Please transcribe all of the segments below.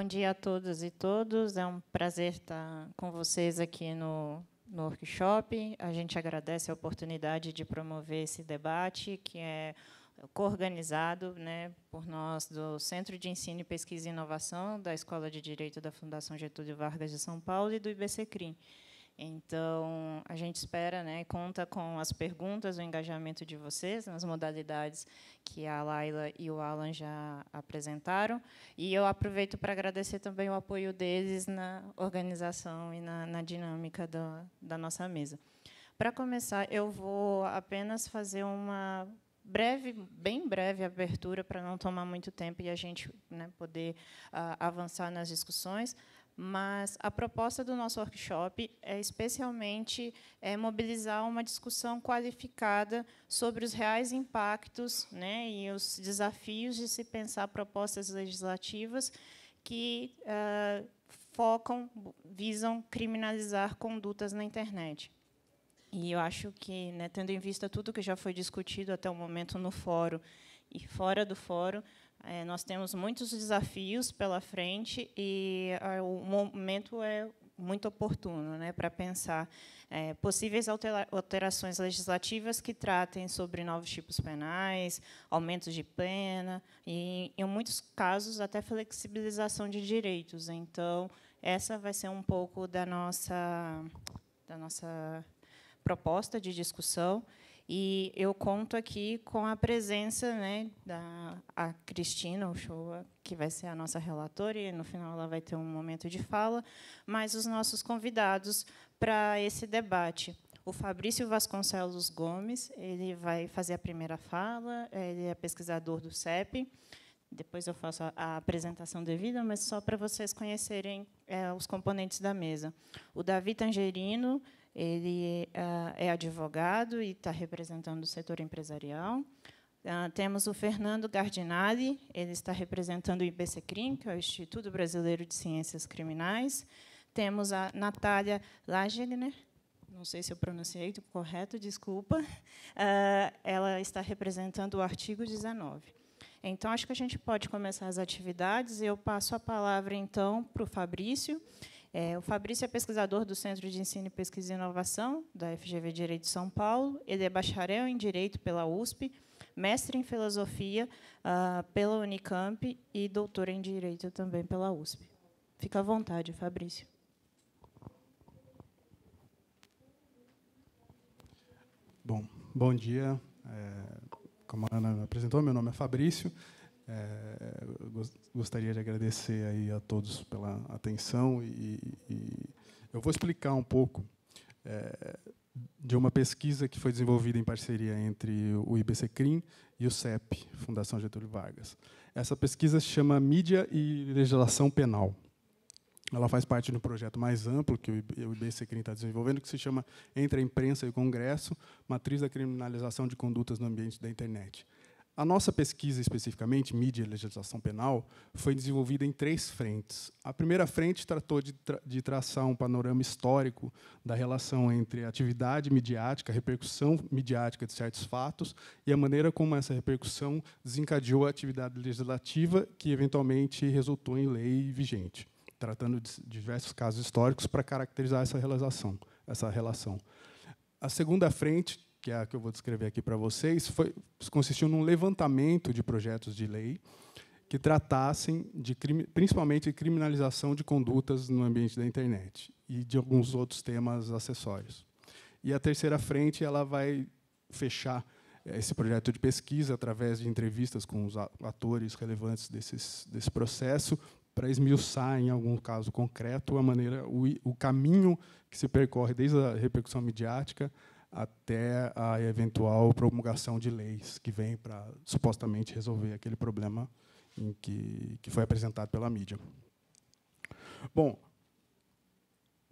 Bom dia a todas e todos. É um prazer estar com vocês aqui no, no workshop. A gente agradece a oportunidade de promover esse debate, que é coorganizado né, por nós do Centro de Ensino, Pesquisa e Inovação da Escola de Direito da Fundação Getúlio Vargas de São Paulo e do ibc CRIM. Então, a gente espera né, e conta com as perguntas, o engajamento de vocês nas modalidades que a Laila e o Alan já apresentaram. E eu aproveito para agradecer também o apoio deles na organização e na, na dinâmica da nossa mesa. Para começar, eu vou apenas fazer uma breve, bem breve abertura para não tomar muito tempo e a gente né, poder uh, avançar nas discussões mas a proposta do nosso workshop é especialmente é, mobilizar uma discussão qualificada sobre os reais impactos né, e os desafios de se pensar propostas legislativas que uh, focam, visam criminalizar condutas na internet. E eu acho que, né, tendo em vista tudo que já foi discutido até o momento no fórum e fora do fórum, é, nós temos muitos desafios pela frente e é, o momento é muito oportuno né, para pensar é, possíveis alterações legislativas que tratem sobre novos tipos penais, aumentos de pena e, em muitos casos, até flexibilização de direitos. Então, essa vai ser um pouco da nossa, da nossa proposta de discussão. E eu conto aqui com a presença né, da a Cristina Ochoa, que vai ser a nossa relatora, e no final ela vai ter um momento de fala, mas os nossos convidados para esse debate. O Fabrício Vasconcelos Gomes, ele vai fazer a primeira fala, ele é pesquisador do CEP. Depois eu faço a apresentação devida, mas só para vocês conhecerem é, os componentes da mesa. O Davi Tangerino, ele é, ah, é advogado e está representando o setor empresarial. Ah, temos o Fernando Gardinari, ele está representando o IBCCRIM, que é o Instituto Brasileiro de Ciências Criminais. Temos a Natália Lagegner, não sei se eu pronunciei correto, desculpa. Ah, ela está representando o artigo 19. Então, acho que a gente pode começar as atividades. Eu passo a palavra, então, para o Fabrício. Fabrício é, o Fabrício é pesquisador do Centro de Ensino, Pesquisa e Inovação, da FGV Direito de São Paulo. Ele é bacharel em Direito pela USP, mestre em Filosofia ah, pela Unicamp e doutor em Direito também pela USP. Fica à vontade, Fabrício. Bom, bom dia. É, como a Ana apresentou, meu nome é Fabrício. É, gostaria de agradecer aí a todos pela atenção e, e eu vou explicar um pouco é, de uma pesquisa que foi desenvolvida em parceria entre o IBCCRIM e o CEP, Fundação Getúlio Vargas. Essa pesquisa se chama Mídia e Legislação Penal. Ela faz parte de um projeto mais amplo que o IBCCRIM está desenvolvendo, que se chama Entre a Imprensa e o Congresso, Matriz da Criminalização de Condutas no Ambiente da Internet. A nossa pesquisa, especificamente, mídia e legislação penal, foi desenvolvida em três frentes. A primeira frente tratou de, tra de traçar um panorama histórico da relação entre a atividade midiática, a repercussão midiática de certos fatos e a maneira como essa repercussão desencadeou a atividade legislativa que, eventualmente, resultou em lei vigente, tratando de diversos casos históricos para caracterizar essa relação. Essa relação. A segunda frente que é a que eu vou descrever aqui para vocês, foi, consistiu num levantamento de projetos de lei que tratassem de principalmente de criminalização de condutas no ambiente da internet e de alguns outros temas acessórios. E a terceira frente ela vai fechar eh, esse projeto de pesquisa através de entrevistas com os atores relevantes desses, desse processo para esmiuçar em algum caso concreto a maneira o, o caminho que se percorre desde a repercussão midiática até a eventual promulgação de leis que vem para supostamente resolver aquele problema em que, que foi apresentado pela mídia. Bom,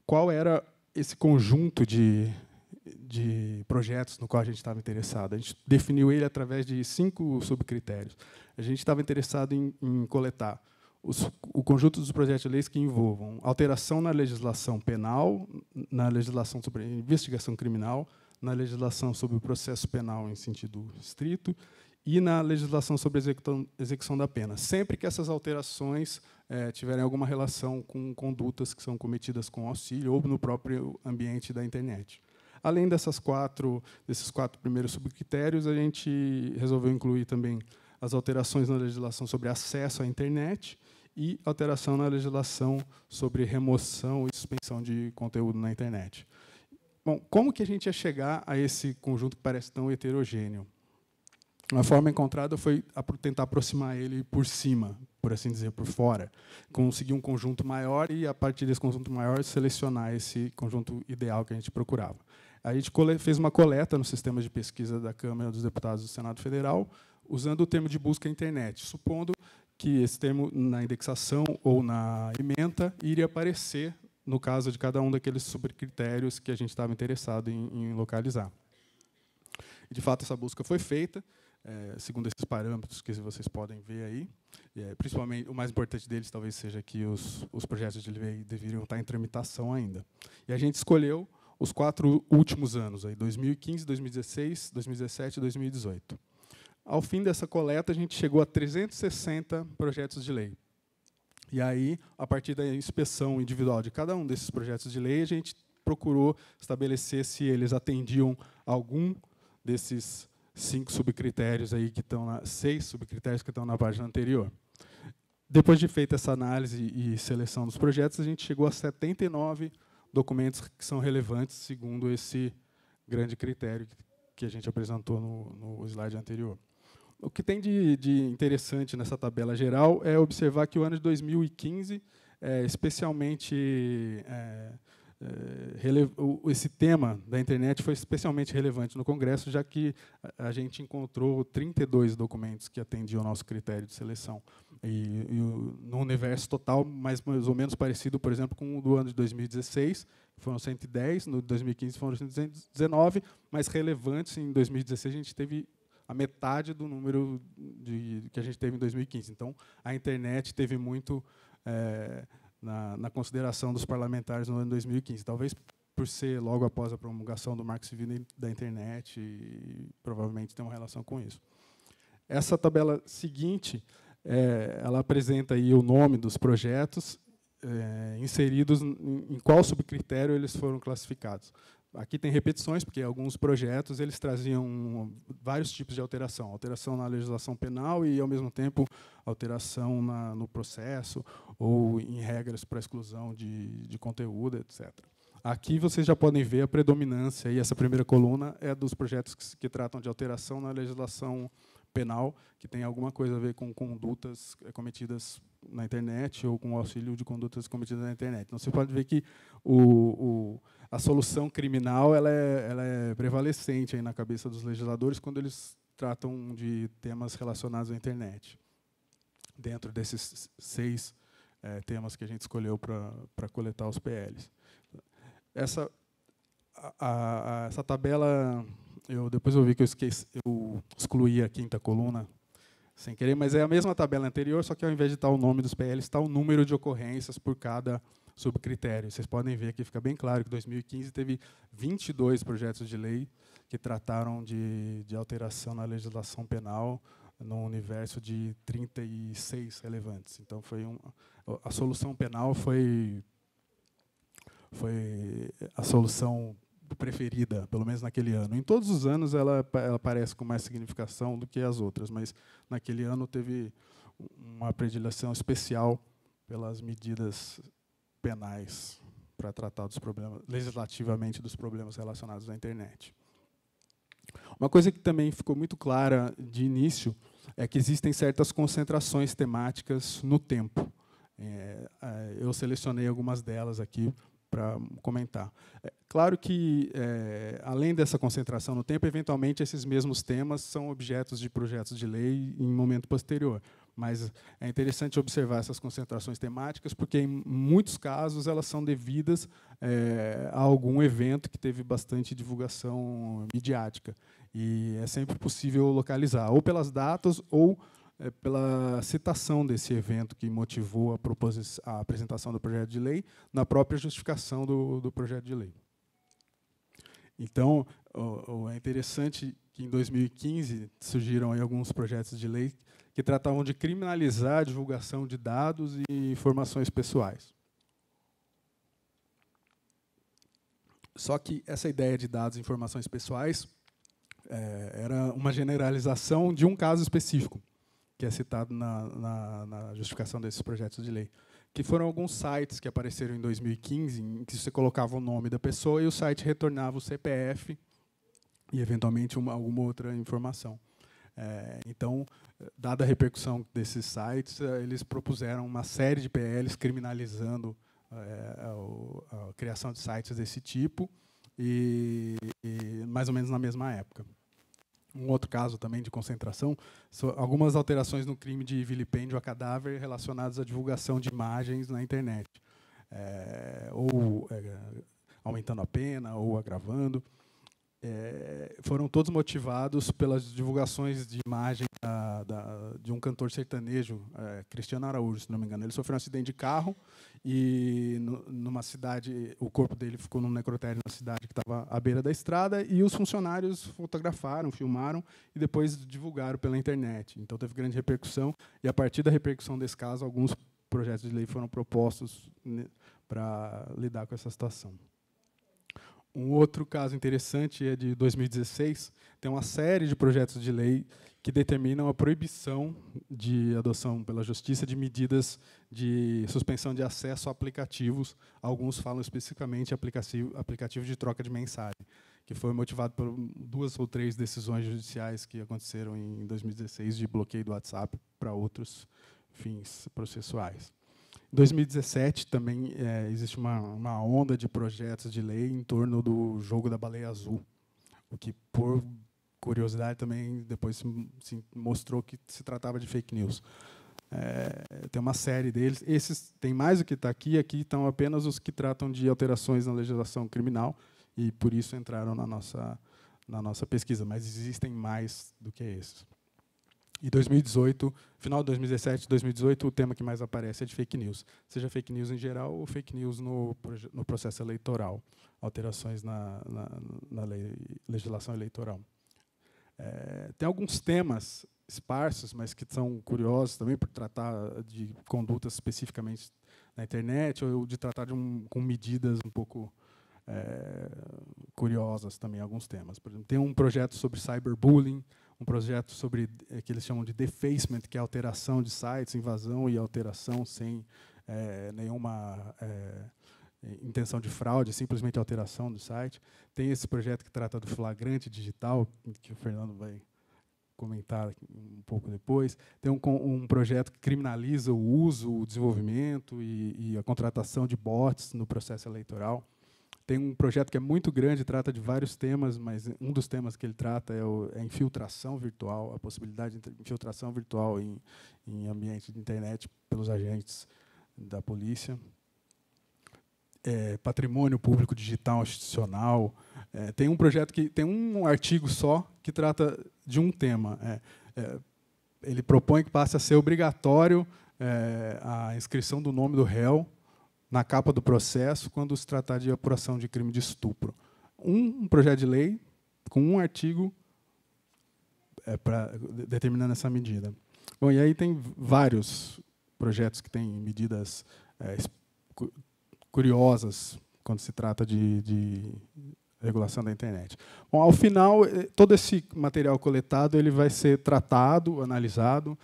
qual era esse conjunto de, de projetos no qual a gente estava interessado? A gente definiu ele através de cinco subcritérios. A gente estava interessado em, em coletar os, o conjunto dos projetos de leis que envolvam alteração na legislação penal, na legislação sobre investigação criminal, na legislação sobre o processo penal em sentido estrito e na legislação sobre a execução da pena, sempre que essas alterações é, tiverem alguma relação com condutas que são cometidas com auxílio ou no próprio ambiente da internet. Além dessas quatro, desses quatro primeiros subcritérios, a gente resolveu incluir também as alterações na legislação sobre acesso à internet e alteração na legislação sobre remoção e suspensão de conteúdo na internet. Bom, como que a gente ia chegar a esse conjunto que parece tão heterogêneo? Uma forma encontrada foi tentar aproximar ele por cima, por assim dizer, por fora. Conseguir um conjunto maior e, a partir desse conjunto maior, selecionar esse conjunto ideal que a gente procurava. A gente fez uma coleta no sistema de pesquisa da Câmara dos Deputados do Senado Federal, usando o termo de busca internet, supondo que esse termo na indexação ou na ementa iria aparecer no caso de cada um daqueles subcritérios que a gente estava interessado em, em localizar. E, de fato, essa busca foi feita, é, segundo esses parâmetros que vocês podem ver aí. É, principalmente, o mais importante deles talvez seja que os, os projetos de lei deveriam estar em tramitação ainda. E a gente escolheu os quatro últimos anos, aí, 2015, 2016, 2017 e 2018. Ao fim dessa coleta, a gente chegou a 360 projetos de lei. E aí, a partir da inspeção individual de cada um desses projetos de lei, a gente procurou estabelecer se eles atendiam algum desses cinco subcritérios aí que estão na, seis subcritérios que estão na página anterior. Depois de feita essa análise e seleção dos projetos, a gente chegou a 79 documentos que são relevantes segundo esse grande critério que a gente apresentou no, no slide anterior. O que tem de, de, interessante nessa tabela geral é observar que o ano de 2015, é, especialmente é, é esse tema da internet foi especialmente relevante no Congresso, já que a gente encontrou 32 documentos que atendiam ao nosso critério de seleção. E, e no universo total, mais, mais ou menos parecido, por exemplo, com o do ano de 2016, foram 110, no 2015 foram 119, mas relevantes em 2016 a gente teve a metade do número de, que a gente teve em 2015. Então, a internet teve muito é, na, na, consideração dos parlamentares no ano de 2015. Talvez por ser logo após a promulgação do Marco Civil da internet, e, provavelmente tem uma relação com isso. Essa tabela seguinte, é, ela apresenta aí o nome dos projetos é, inseridos em, em qual subcritério eles foram classificados. Aqui tem repetições, porque alguns projetos eles traziam vários tipos de alteração, alteração na legislação penal e, ao mesmo tempo, alteração na, no processo ou em regras para exclusão de, de conteúdo, etc. Aqui vocês já podem ver a predominância, e essa primeira coluna é dos projetos que, que tratam de alteração na legislação penal, que tem alguma coisa a ver com condutas eh, cometidas na internet ou com auxílio de condutas cometidas na internet. Então, você pode ver que o, o a solução criminal ela é, ela é prevalecente aí na cabeça dos legisladores quando eles tratam de temas relacionados à internet. Dentro desses seis é, temas que a gente escolheu para coletar os PLs. Essa, a, a, essa tabela, eu depois eu vi que eu, esqueci, eu excluí a quinta coluna sem querer, mas é a mesma tabela anterior, só que ao invés de estar o nome dos PLs, está o número de ocorrências por cada sob critério. Vocês podem ver aqui, fica bem claro que 2015 teve 22 projetos de lei que trataram de, de alteração na legislação penal num universo de 36 relevantes. Então foi um, a solução penal foi foi a solução preferida, pelo menos naquele ano. Em todos os anos ela, ela aparece com mais significação do que as outras, mas naquele ano teve uma predileção especial pelas medidas penais para tratar dos problemas legislativamente dos problemas relacionados à internet. Uma coisa que também ficou muito clara de início é que existem certas concentrações temáticas no tempo. É, é eu selecionei algumas delas aqui para comentar. É, claro que, é, além dessa concentração no tempo, eventualmente esses mesmos temas são objetos de projetos de lei em momento posterior. Mas é interessante observar essas concentrações temáticas, porque em muitos casos elas são devidas é, a algum evento que teve bastante divulgação midiática. E é sempre possível localizar, ou pelas datas, ou é, pela citação desse evento que motivou a, a, apresentação do projeto de lei na própria justificação do, do projeto de lei. Então, o, o é interessante que em 2015 surgiram alguns projetos de lei que tratavam de criminalizar a divulgação de dados e informações pessoais. Só que essa ideia de dados e informações pessoais é, era uma generalização de um caso específico, que é citado na, na, na, justificação desses projetos de lei, que foram alguns sites que apareceram em 2015, em que você colocava o nome da pessoa e o site retornava o CPF e, eventualmente, uma, alguma outra informação. É, então, dada a repercussão desses sites, eh, eles propuseram uma série de PLs criminalizando a, eh, a, criação de sites desse tipo, e, e mais ou menos na mesma época um outro caso também de concentração, algumas alterações no crime de vilipêndio a cadáver relacionadas à divulgação de imagens na internet, é, ou é, aumentando a pena, ou agravando é, foram todos motivados pelas divulgações de imagem da, da, de um cantor sertanejo, é, Cristiano Araújo, se não me engano. Ele sofreu um acidente de carro e, no, numa cidade, o corpo dele ficou num necrotério na cidade que estava à beira da estrada e os funcionários fotografaram, filmaram e depois divulgaram pela internet. Então teve grande repercussão e a partir da repercussão desse caso, alguns projetos de lei foram propostos né, para lidar com essa situação. Um outro caso interessante é de 2016, tem uma série de projetos de lei que determinam a proibição de adoção pela justiça de medidas de suspensão de acesso a aplicativos. Alguns falam especificamente aplicativo, aplicativo de troca de mensagem, que foi motivado por duas ou três decisões judiciais que aconteceram em 2016 de bloqueio do WhatsApp para outros fins processuais. Em 2017 também é, existe uma, uma onda de projetos de lei em torno do jogo da baleia azul, o que, por curiosidade, também depois se, se mostrou que se tratava de fake news. É, tem uma série deles. Esses tem mais do que está aqui. Aqui estão apenas os que tratam de alterações na legislação criminal e por isso entraram na nossa na nossa pesquisa. Mas existem mais do que esses. E 2018, final de 2017, 2018, o tema que mais aparece é de fake news, seja fake news em geral ou fake news no, no processo eleitoral, alterações na, na, na lei, legislação eleitoral. É, tem alguns temas esparsos, mas que são curiosos também por tratar de condutas especificamente na internet ou de tratar de um, com medidas um pouco é, curiosas também alguns temas. Por exemplo, tem um projeto sobre cyberbullying, um projeto sobre eh, que eles chamam de defacement, que é alteração de sites, invasão e alteração sem é, nenhuma é, intenção de fraude, simplesmente alteração do site. Tem esse projeto que trata do flagrante digital, que o Fernando vai comentar um pouco depois. Tem um, um projeto que criminaliza o uso, o desenvolvimento e, e a contratação de bots no processo eleitoral. Tem um projeto que é muito grande, trata de vários temas, mas um dos temas que ele trata é, o, é a infiltração virtual, a possibilidade de infiltração virtual em, em ambiente de internet pelos agentes da polícia. É, patrimônio público digital institucional. É, tem um projeto que tem um artigo só que trata de um tema. É, é ele propõe que passe a ser obrigatório é, a inscrição do nome do réu na capa do processo quando se tratar de apuração de crime de estupro. Um, um projeto de lei com um artigo é, pra, determinando essa medida. Bom, e aí tem vários projetos que têm medidas é, curiosas quando se trata de, de regulação da internet. Bom, ao final, eh, todo esse material coletado ele vai ser tratado, analisado,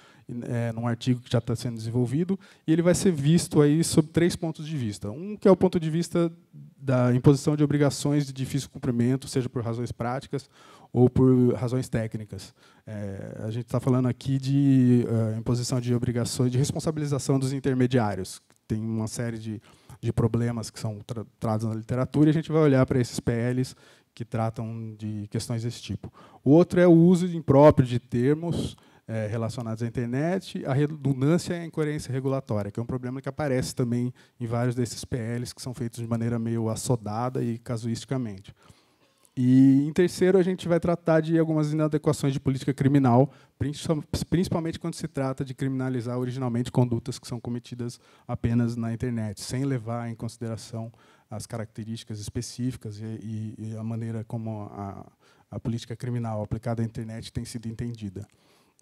é, num artigo que já está sendo desenvolvido, e ele vai ser visto aí sob três pontos de vista. Um que é o ponto de vista da imposição de obrigações de difícil cumprimento, seja por razões práticas ou por razões técnicas. É, a gente está falando aqui de uh, imposição de obrigações de responsabilização dos intermediários. Tem uma série de de problemas que são tratados na literatura, e a gente vai olhar para esses PLs que tratam de questões desse tipo. O outro é o uso impróprio de termos é, relacionados à internet, a redundância e a incoerência regulatória, que é um problema que aparece também em vários desses PLs que são feitos de maneira meio assodada e casuisticamente. E, em terceiro, a gente vai tratar de algumas inadequações de política criminal, principalmente quando se trata de criminalizar originalmente condutas que são cometidas apenas na internet, sem levar em consideração as características específicas e, e, e a maneira como a, a política criminal aplicada à internet tem sido entendida.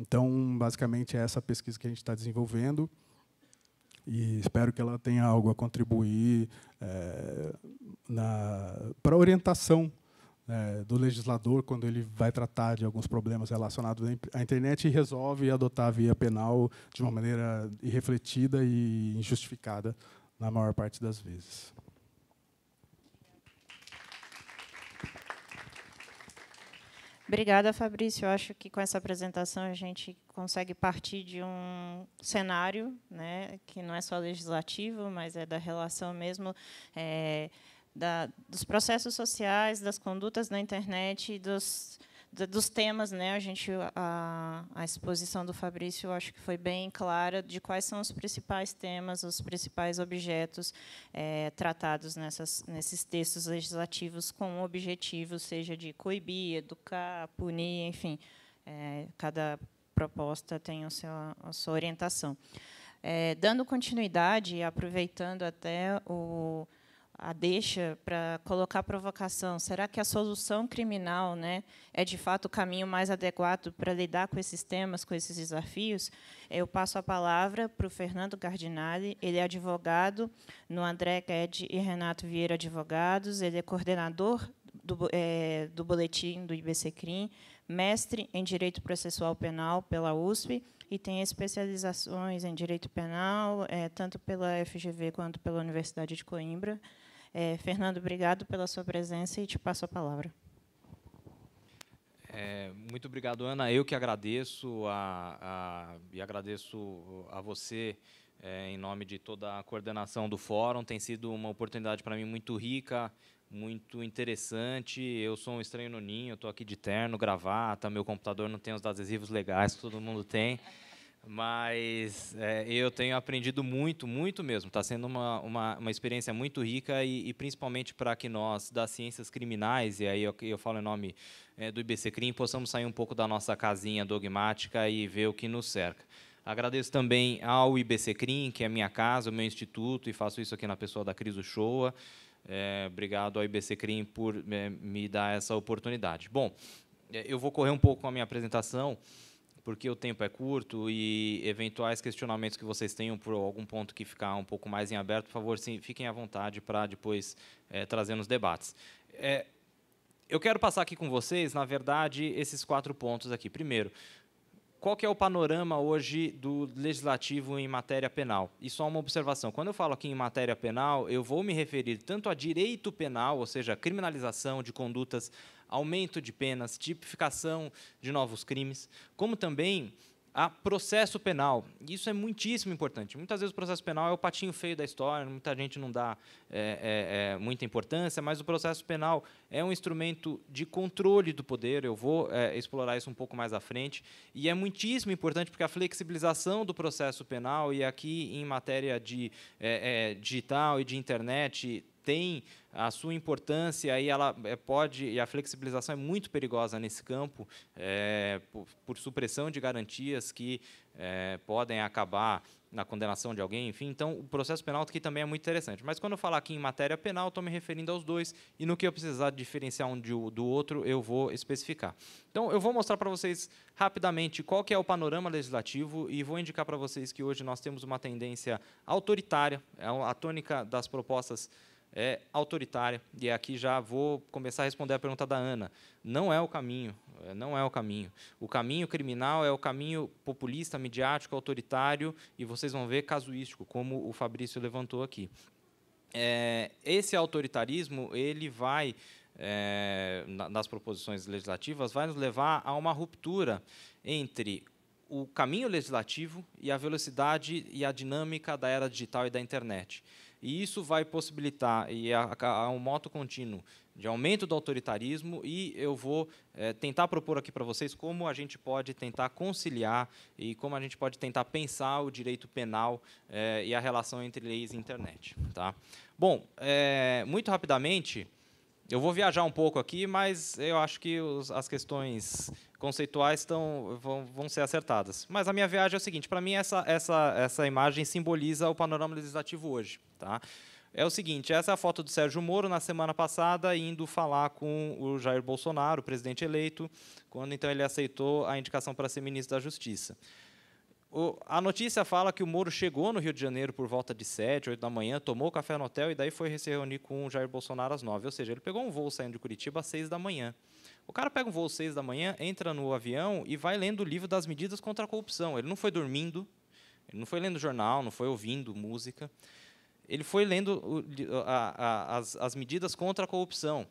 Então, basicamente, é essa pesquisa que a gente está desenvolvendo e espero que ela tenha algo a contribuir é, eh, para a orientação é, do legislador quando ele vai tratar de alguns problemas relacionados à internet e resolve adotar a via penal de uma maneira irrefletida e injustificada na maior parte das vezes. Obrigada, Fabrício. Eu acho que com essa apresentação a gente consegue partir de um cenário, né, que não é só legislativo, mas é da relação mesmo é, da, dos processos sociais, das condutas na internet, dos, dos temas, né? A gente a, a, exposição do Fabrício, eu acho que foi bem clara de quais são os principais temas, os principais objetos é, tratados nessas, nesses textos legislativos com o objetivo, seja de coibir, educar, punir, enfim, é, cada proposta tem a sua, a sua orientação. É, dando continuidade, aproveitando até o a deixa para colocar a provocação. Será que a solução criminal né, é, de fato, o caminho mais adequado para lidar com esses temas, com esses desafios? Eu passo a palavra para o Fernando Cardinale. Ele é advogado no André Guedes e Renato Vieira Advogados. Ele é coordenador do, é, do boletim do IBCCRIM, mestre em Direito Processual Penal pela USP e tem especializações em Direito Penal, é, tanto pela FGV quanto pela Universidade de Coimbra. É, Fernando, obrigado pela sua presença e te passo a palavra. É, muito obrigado, Ana. Eu que agradeço a, a, e agradeço a você é, em nome de toda a coordenação do fórum. Tem sido uma oportunidade para mim muito rica, muito interessante. Eu sou um estranho no ninho, estou aqui de terno, gravata, meu computador não tem os adesivos legais que todo mundo tem. Mas é, eu tenho aprendido muito, muito mesmo. Está sendo uma, uma, uma, experiência muito rica e, e principalmente para que nós, das ciências criminais, e aí eu, eu falo em nome é, do IBC Crim, possamos sair um pouco da nossa casinha dogmática e ver o que nos cerca. Agradeço também ao IBC Crim, que é minha casa, o meu instituto, e faço isso aqui na pessoa da Cris Uchoa. É, obrigado ao IBC Crim por é, me dar essa oportunidade. Bom, é, eu vou correr um pouco com a minha apresentação porque o tempo é curto e eventuais questionamentos que vocês tenham por algum ponto que ficar um pouco mais em aberto, por favor, sim, fiquem à vontade para depois é, trazer nos debates. É, eu quero passar aqui com vocês, na verdade, esses quatro pontos aqui. Primeiro, qual que é o panorama hoje do legislativo em matéria penal? E só uma observação. Quando eu falo aqui em matéria penal, eu vou me referir tanto a direito penal, ou seja, criminalização de condutas aumento de penas, tipificação de novos crimes, como também a processo penal. Isso é muitíssimo importante. Muitas vezes o processo penal é o patinho feio da história, muita gente não dá é, é, é, muita importância, mas o processo penal é um instrumento de controle do poder. Eu vou é, explorar isso um pouco mais à frente. E é muitíssimo importante porque a flexibilização do processo penal, e aqui em matéria de é, é, digital e de internet, tem a sua importância e ela eh, pode e a flexibilização é muito perigosa nesse campo é, por, por, supressão de garantias que é, podem acabar na condenação de alguém, enfim. Então, o processo penal aqui também é muito interessante. Mas quando eu falar aqui em matéria penal, estou me referindo aos dois e no que eu precisar diferenciar um de, do outro, eu vou especificar. Então, eu vou mostrar para vocês rapidamente qual que é o panorama legislativo e vou indicar para vocês que hoje nós temos uma tendência autoritária, é a tônica das propostas é autoritária. E é aqui já vou começar a responder a pergunta da Ana. Não é o caminho, é, não é o caminho. O caminho criminal é o caminho populista, midiático, autoritário, e vocês vão ver casuístico, como o Fabrício levantou aqui. É, esse autoritarismo ele vai é, nas proposições legislativas vai nos levar a uma ruptura entre o caminho legislativo e a velocidade e a dinâmica da era digital e da internet. E isso vai possibilitar e a, é, a é, é um moto contínuo de aumento do autoritarismo e eu vou é, tentar propor aqui para vocês como a gente pode tentar conciliar e como a gente pode tentar pensar o direito penal é, e a relação entre leis e internet. Tá? Bom, é, muito rapidamente, eu vou viajar um pouco aqui, mas eu acho que os, as questões conceituais tão, vão, vão, ser acertadas. Mas a minha viagem é o seguinte: para mim, essa, essa, essa imagem simboliza o panorama legislativo hoje. Tá? É o seguinte: essa é a foto do Sérgio Moro na semana passada, indo falar com o Jair Bolsonaro, o presidente eleito, quando então ele aceitou a indicação para ser ministro da Justiça. O, a notícia fala que o Moro chegou no Rio de Janeiro por volta de 7, 8 da manhã, tomou café no hotel e daí foi se reunir com o Jair Bolsonaro às 9. Ou seja, ele pegou um voo saindo de Curitiba às 6 da manhã. O cara pega um voo às 6 da manhã, entra no avião e vai lendo o livro das medidas contra a corrupção. Ele não foi dormindo, ele não foi lendo jornal, não foi ouvindo música. Ele foi lendo o, a, a, as, as medidas contra a corrupção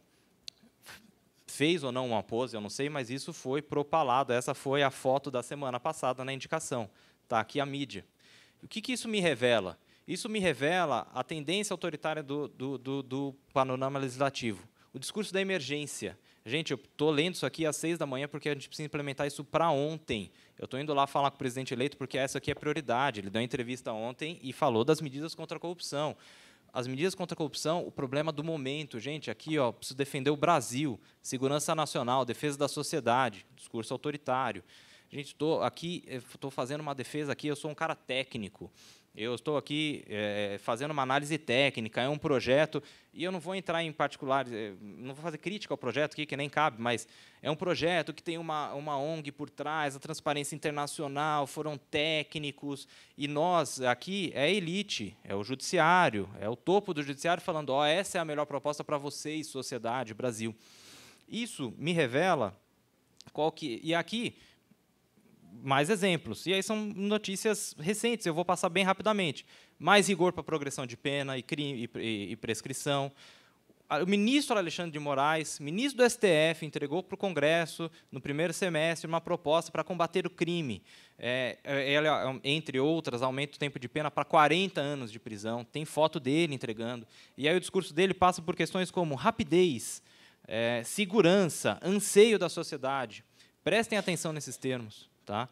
fez ou não uma pose, eu não sei, mas isso foi propalado. Essa foi a foto da semana passada na indicação. Está aqui a mídia. O que, que isso me revela? Isso me revela a tendência autoritária do, do, do, do panorama legislativo. O discurso da emergência. Gente, eu estou lendo isso aqui às seis da manhã porque a gente precisa implementar isso para ontem. Eu estou indo lá falar com o presidente eleito porque essa aqui é prioridade. Ele deu uma entrevista ontem e falou das medidas contra a corrupção as medidas contra a corrupção, o problema do momento. Gente, aqui, ó, preciso defender o Brasil, segurança nacional, defesa da sociedade, discurso autoritário. Gente, estou aqui, estou eh, fazendo uma defesa aqui, eu sou um cara técnico eu estou aqui é, fazendo uma análise técnica, é um projeto, e eu não vou entrar em particulares, eh, não vou fazer crítica ao projeto aqui, que nem cabe, mas é um projeto que tem uma, uma ONG por trás, a transparência internacional, foram técnicos, e nós aqui é a elite, é o judiciário, é o topo do judiciário falando: ó, oh, essa é a melhor proposta para vocês, sociedade, Brasil. Isso me revela qual que. E aqui mais exemplos. E aí são notícias recentes, eu vou passar bem rapidamente. Mais rigor para progressão de pena e, crime, e, e prescrição. O ministro Alexandre de Moraes, ministro do STF, entregou para o Congresso, no primeiro semestre, uma proposta para combater o crime. É, é ela, é, entre outras, aumenta o tempo de pena para 40 anos de prisão. Tem foto dele entregando. E aí o discurso dele passa por questões como rapidez, é, segurança, anseio da sociedade. Prestem atenção nesses termos. Tá?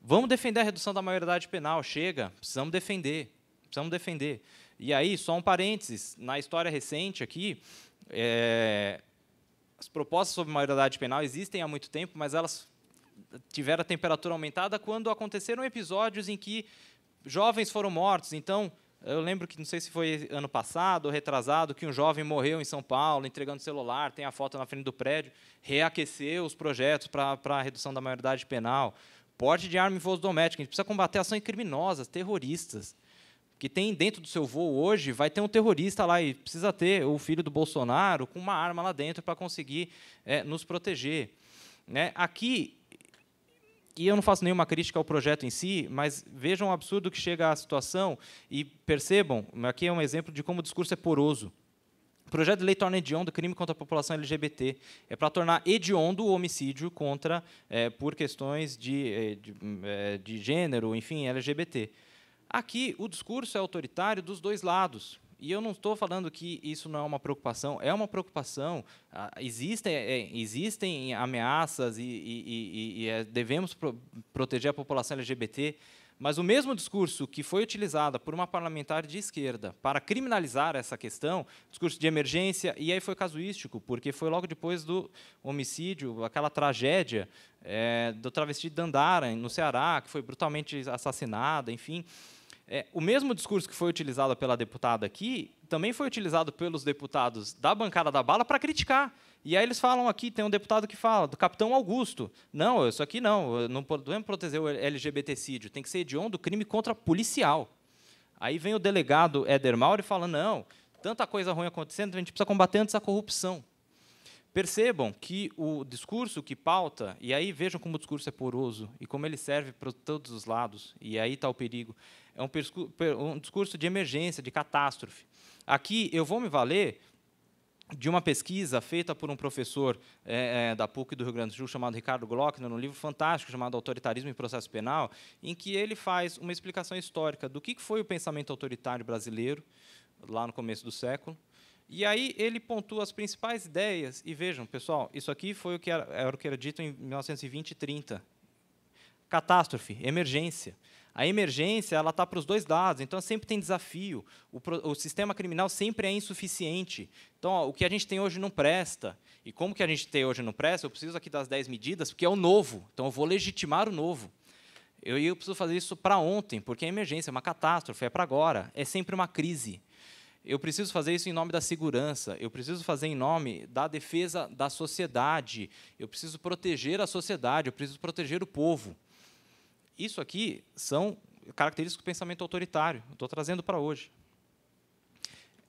Vamos defender a redução da maioridade penal, chega, precisamos defender, precisamos defender. E aí, só um parênteses, na história recente aqui, é, as propostas sobre maioridade penal existem há muito tempo, mas elas tiveram a temperatura aumentada quando aconteceram episódios em que jovens foram mortos. Então, eu lembro que, não sei se foi ano passado ou retrasado, que um jovem morreu em São Paulo, entregando celular, tem a foto na frente do prédio, reaquecer os projetos para a redução da maioridade penal. Porte de arma em voos domésticos. A gente precisa combater ações criminosas, terroristas. Que tem dentro do seu voo hoje, vai ter um terrorista lá e precisa ter o filho do Bolsonaro com uma arma lá dentro para conseguir é, nos proteger. Né? Aqui, e eu não faço nenhuma crítica ao projeto em si, mas vejam o absurdo que chega à situação e percebam, aqui é um exemplo de como o discurso é poroso. O projeto de lei torna hediondo o crime contra a população LGBT. É para tornar hediondo o homicídio contra, é, por questões de, é, de, hum, é, de gênero, enfim, LGBT. Aqui, o discurso é autoritário dos dois lados. E eu não estou falando que isso não é uma preocupação, é uma preocupação. Ah, existem, é, existem ameaças e, e, e, e é, devemos pro, proteger a população LGBT, mas o mesmo discurso que foi utilizado por uma parlamentar de esquerda para criminalizar essa questão, discurso de emergência, e aí foi casuístico, porque foi logo depois do homicídio, aquela tragédia é, do travesti Dandara, no Ceará, que foi brutalmente assassinada, enfim. É, o mesmo discurso que foi utilizado pela deputada aqui também foi utilizado pelos deputados da bancada da bala para criticar. E aí eles falam aqui, tem um deputado que fala, do capitão Augusto. Não, isso aqui não, não podemos é proteger o LGBTcídio, tem que ser hediondo crime contra policial. Aí vem o delegado Éder Mauro e fala, não, tanta coisa ruim acontecendo, a gente precisa combater antes a corrupção. Percebam que o discurso que pauta, e aí vejam como o discurso é poroso e como ele serve para todos os lados, e aí está o perigo é um, um discurso de emergência, de catástrofe. Aqui eu vou me valer de uma pesquisa feita por um professor é, é, da PUC do Rio Grande do Sul, chamado Ricardo Glockner, num livro fantástico chamado Autoritarismo e Processo Penal, em que ele faz uma explicação histórica do que foi o pensamento autoritário brasileiro lá no começo do século. E aí ele pontua as principais ideias. E vejam, pessoal, isso aqui foi o que era, era o que era dito em 1920 e 30. Catástrofe, emergência. A emergência ela está para os dois lados, então sempre tem desafio. O, o sistema criminal sempre é insuficiente. Então, ó, o que a gente tem hoje não presta. E como que a gente tem hoje não presta? Eu preciso aqui das 10 medidas, porque é o novo. Então, eu vou legitimar o novo. Eu, eu preciso fazer isso para ontem, porque é emergência, é uma catástrofe, é para agora. É sempre uma crise. Eu preciso fazer isso em nome da segurança, eu preciso fazer em nome da defesa da sociedade, eu preciso proteger a sociedade, eu preciso proteger o povo. Isso aqui são características do pensamento autoritário, estou trazendo para hoje.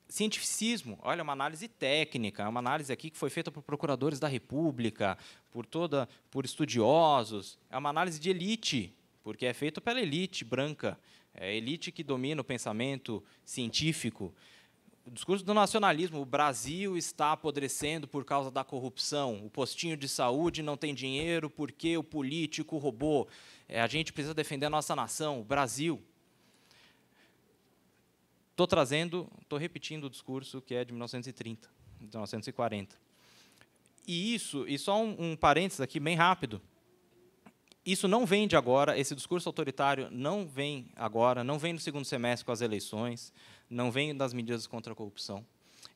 Cientificismo, olha, é uma análise técnica, é uma análise aqui que foi feita por procuradores da República, por toda, por estudiosos, é uma análise de elite, porque é feito pela elite branca, é a elite que domina o pensamento científico. O discurso do nacionalismo, o Brasil está apodrecendo por causa da corrupção, o postinho de saúde não tem dinheiro porque o político roubou. É, a gente precisa defender a nossa nação, o Brasil. Estou trazendo, estou repetindo o discurso que é de 1930, de 1940. E isso, e só um, um parênteses aqui bem rápido. Isso não vem de agora, esse discurso autoritário não vem agora, não vem no segundo semestre com as eleições, não vem das medidas contra a corrupção.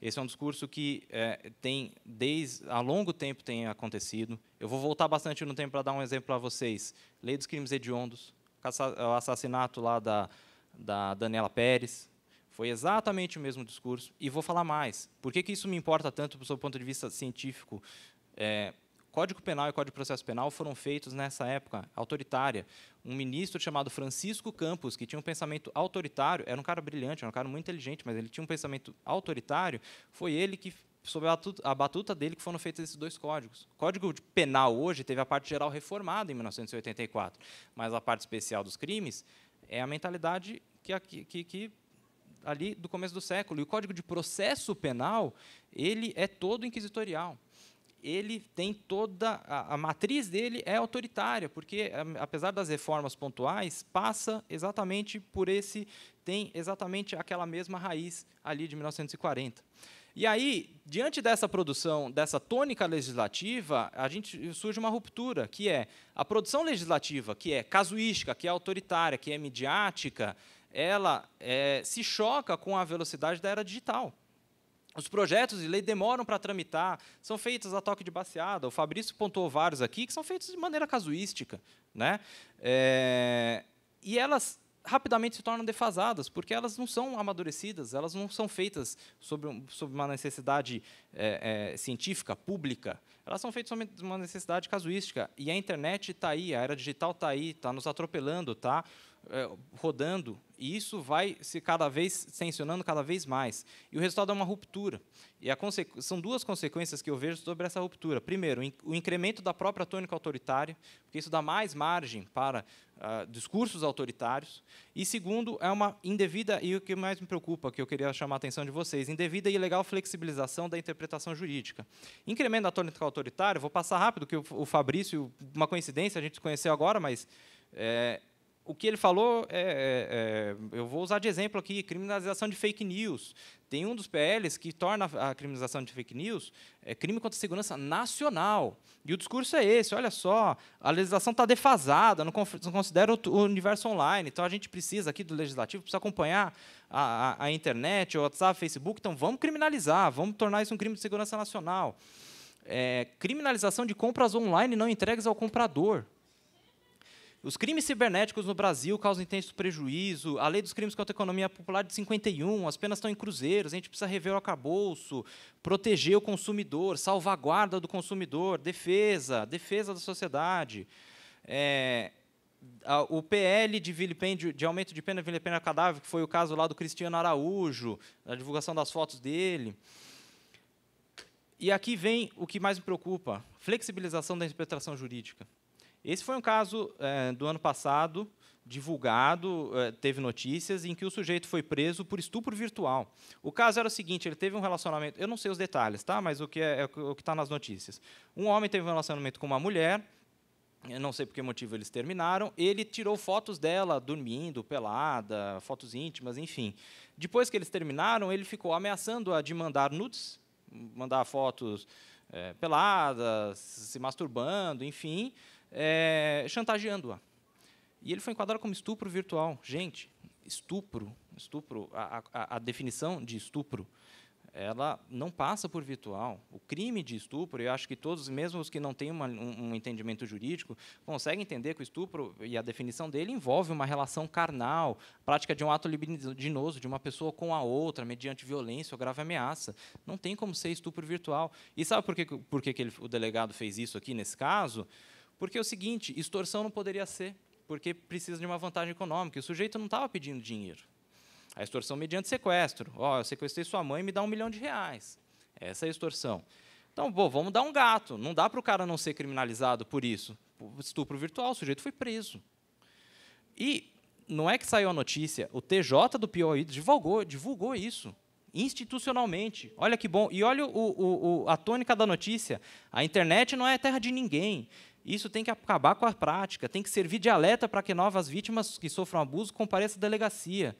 Esse é um discurso que é, tem desde há longo tempo tem acontecido. Eu vou voltar bastante no tempo para dar um exemplo para vocês. Lei dos crimes hediondos, é, o assassinato lá da, da Daniela Pérez, foi exatamente o mesmo discurso. E vou falar mais. Por que, que isso me importa tanto do seu ponto de vista científico? É, Código Penal e Código de Processo Penal foram feitos nessa época autoritária. Um ministro chamado Francisco Campos, que tinha um pensamento autoritário, era um cara brilhante, era um cara muito inteligente, mas ele tinha um pensamento autoritário, foi ele que sob a batuta dele que foram feitos esses dois códigos. O Código Penal hoje teve a parte geral reformada em 1984, mas a parte especial dos crimes é a mentalidade que, que, que ali do começo do século. E o Código de Processo Penal ele é todo inquisitorial ele tem toda a, a, matriz dele é autoritária, porque apesar das reformas pontuais, passa exatamente por esse tem exatamente aquela mesma raiz ali de 1940. E aí, diante dessa produção, dessa tônica legislativa, a gente surge uma ruptura, que é a produção legislativa, que é casuística, que é autoritária, que é midiática, ela é, se choca com a velocidade da era digital. Os projetos de lei demoram para tramitar, são feitos a toque de baseada. O Fabrício pontuou vários aqui que são feitos de maneira casuística, né? É, e elas rapidamente se tornam defasadas, porque elas não são amadurecidas, elas não são feitas sob, sobre uma necessidade é, é, científica, pública, elas são feitas sob uma necessidade casuística. E a internet está aí, a era digital está aí, está nos atropelando, tá é, rodando e isso vai se cada vez tensionando cada vez mais. E o resultado é uma ruptura. E são duas consequências que eu vejo sobre essa ruptura. Primeiro, o incremento da própria tônica autoritária, porque isso dá mais margem para uh, discursos autoritários. E segundo, é uma indevida, e o que mais me preocupa, que eu queria chamar a atenção de vocês, indevida e ilegal flexibilização da interpretação jurídica. Incremento da tônica autoritária, vou passar rápido, que o Fabrício, uma coincidência, a gente conheceu agora, mas é, o que ele falou, é, é, é, eu vou usar de exemplo aqui, criminalização de fake news. Tem um dos PLs que torna a criminalização de fake news é, crime contra a segurança nacional. E o discurso é esse, olha só, a legislação está defasada, não, considera o, universo online, então a gente precisa aqui do legislativo, precisa acompanhar a, a, a internet, o WhatsApp, Facebook, então vamos criminalizar, vamos tornar isso um crime de segurança nacional. É, criminalização de compras online não entregues ao comprador. Os crimes cibernéticos no Brasil causam intenso prejuízo. A lei dos crimes contra a economia popular de 51, as penas estão em cruzeiros, a gente precisa rever o acabouço, proteger o consumidor, salvaguarda do consumidor, defesa, defesa da sociedade. É, a, o PL de vilipêndio, de aumento de pena vilipêndio a cadáver, que foi o caso lá do Cristiano Araújo, a divulgação das fotos dele. E aqui vem o que mais me preocupa: flexibilização da interpretação jurídica. Esse foi um caso é, do ano passado, divulgado, é, teve notícias, em que o sujeito foi preso por estupro virtual. O caso era o seguinte: ele teve um relacionamento, eu não sei os detalhes, tá? mas o que é, é o que está nas notícias. Um homem teve um relacionamento com uma mulher, eu não sei por que motivo eles terminaram. Ele tirou fotos dela dormindo, pelada, fotos íntimas, enfim. Depois que eles terminaram, ele ficou ameaçando-a de mandar nudes, mandar fotos é, peladas, se masturbando, enfim é, chantageando-a. E ele foi enquadrado como estupro virtual. Gente, estupro, estupro, a, a, a, definição de estupro, ela não passa por virtual. O crime de estupro, eu acho que todos, mesmo os que não têm uma, um, um entendimento jurídico, conseguem entender que o estupro e a definição dele envolve uma relação carnal, prática de um ato libidinoso de uma pessoa com a outra, mediante violência ou grave ameaça. Não tem como ser estupro virtual. E sabe por que, por que, que ele, o delegado fez isso aqui nesse caso? Porque é o seguinte, extorsão não poderia ser, porque precisa de uma vantagem econômica. O sujeito não estava pedindo dinheiro. A extorsão mediante sequestro. Ó, oh, eu sequestrei sua mãe, me dá um milhão de reais. Essa é a extorsão. Então, pô, vamos dar um gato. Não dá para o cara não ser criminalizado por isso. Estupro virtual, o sujeito foi preso. E não é que saiu a notícia, o TJ do Piauí divulgou, divulgou isso institucionalmente. Olha que bom. E olha o, o, o, a tônica da notícia. A internet não é terra de ninguém. Isso tem que acabar com a prática, tem que servir de alerta para que novas vítimas que sofram abuso compareçam à delegacia.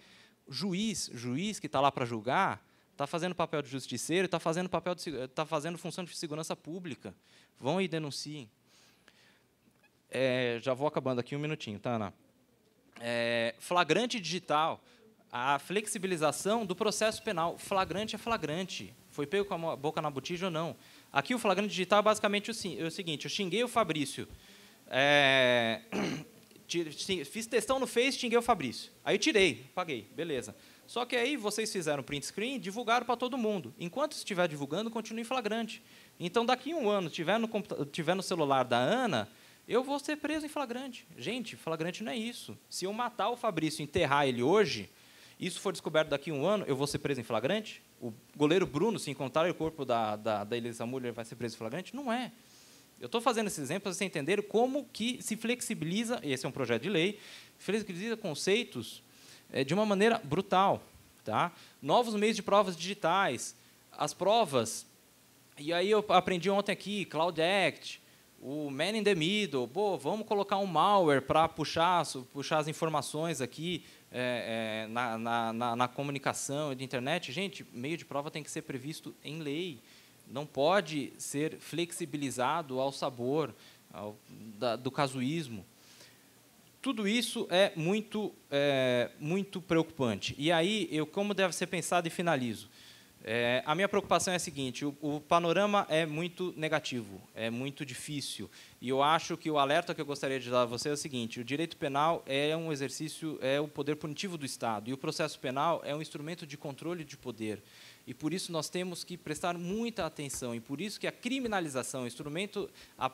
Juiz, juiz que está lá para julgar, está fazendo papel de justiceiro, está fazendo papel está fazendo função de segurança pública. Vão e denunciem. É, já vou acabando aqui um minutinho, tá, Ana? É, flagrante digital, a flexibilização do processo penal. Flagrante é flagrante. Foi pego com a boca na botija ou não? Aqui o flagrante digital é basicamente o, é seguinte: eu xinguei o Fabrício. É, fiz testão no Face, xinguei o Fabrício. Aí eu tirei, paguei, beleza. Só que aí vocês fizeram print screen, divulgaram para todo mundo. Enquanto estiver divulgando, continue em flagrante. Então, daqui a um ano, tiver no, tiver no celular da Ana, eu vou ser preso em flagrante. Gente, flagrante não é isso. Se eu matar o Fabrício e enterrar ele hoje, isso for descoberto daqui a um ano, eu vou ser preso em flagrante? o goleiro Bruno, se encontrar o corpo da, da, da Elisa Mulher, vai ser preso flagrante? Não é. Eu estou fazendo esses exemplos para vocês entenderem como que se flexibiliza, e esse é um projeto de lei, flexibiliza conceitos é, de uma maneira brutal. Tá? Novos meios de provas digitais, as provas, e aí eu aprendi ontem aqui, Cloud Act, o Man in the Middle, pô, vamos colocar um malware para puxar, puxar as informações aqui, é, é, na, na, na, na, comunicação de internet, gente, meio de prova tem que ser previsto em lei. Não pode ser flexibilizado ao sabor ao, da, do casuísmo. Tudo isso é muito, é muito preocupante. E aí, eu como deve ser pensado e finalizo. É, a minha preocupação é a seguinte: o, o, panorama é muito negativo, é muito difícil. E eu acho que o alerta que eu gostaria de dar a você é o seguinte: o direito penal é um exercício, é o poder punitivo do Estado. E o processo penal é um instrumento de controle de poder. E por isso nós temos que prestar muita atenção. E por isso que a criminalização, o instrumento, a,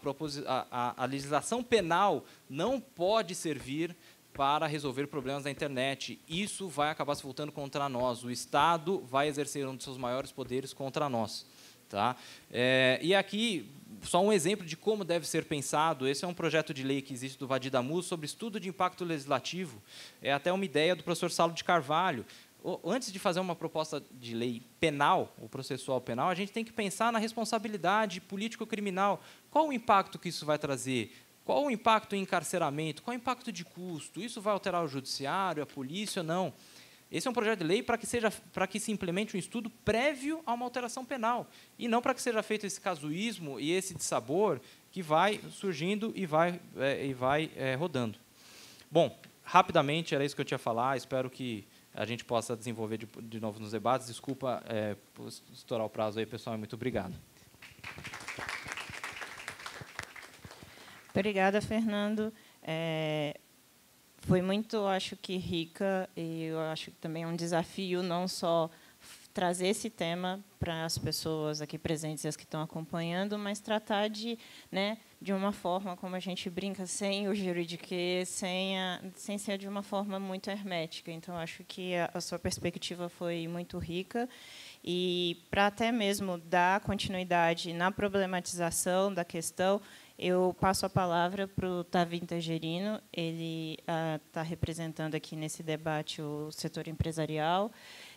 a, a legislação penal não pode servir para resolver problemas da internet. Isso vai acabar se voltando contra nós. O Estado vai exercer um dos seus maiores poderes contra nós. Tá? É, e aqui, só um exemplo de como deve ser pensado. Esse é um projeto de lei que existe do Vadidamu sobre estudo de impacto legislativo. É até uma ideia do professor Salo de Carvalho. Antes de fazer uma proposta de lei penal, ou processual penal, a gente tem que pensar na responsabilidade político-criminal. Qual o impacto que isso vai trazer? Qual o impacto em encarceramento? Qual o impacto de custo? Isso vai alterar o judiciário, a polícia ou não? Esse é um projeto de lei para que, seja, para que se implemente um estudo prévio a uma alteração penal, e não para que seja feito esse casuísmo e esse dissabor que vai surgindo e vai, é, e vai é, rodando. Bom, rapidamente era isso que eu tinha a falar, espero que a gente possa desenvolver de, de novo nos debates. Desculpa é, estourar o prazo aí, pessoal, muito obrigado. Obrigada, Fernando. É, foi muito, acho que rica e eu acho que também é um desafio não só trazer esse tema para as pessoas aqui presentes e as que estão acompanhando, mas tratar de, né, de uma forma como a gente brinca, sem o juridiquê, sem, a, sem ser de uma forma muito hermética. Então, acho que a, a sua perspectiva foi muito rica e para até mesmo dar continuidade na problematização da questão, eu passo a palavra para o Tavim Tangerino, ele está ah, tá representando aqui nesse debate o setor empresarial,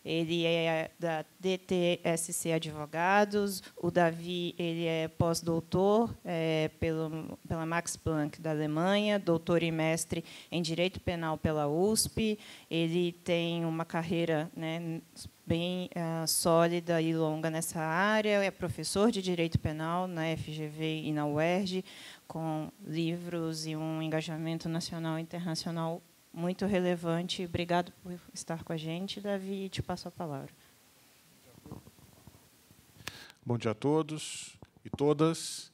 ele é da DTSC Advogados, o Davi ele é pós-doutor é, pelo, pela Max Planck da Alemanha, doutor e mestre em Direito Penal pela USP, ele tem uma carreira né, bem uh, sólida e longa nessa área. É professor de direito penal na FGV e na UERJ, com livros e um engajamento nacional e internacional muito relevante. Obrigado por estar com a gente, Davi, e te passo a palavra. Bom dia a todos e todas.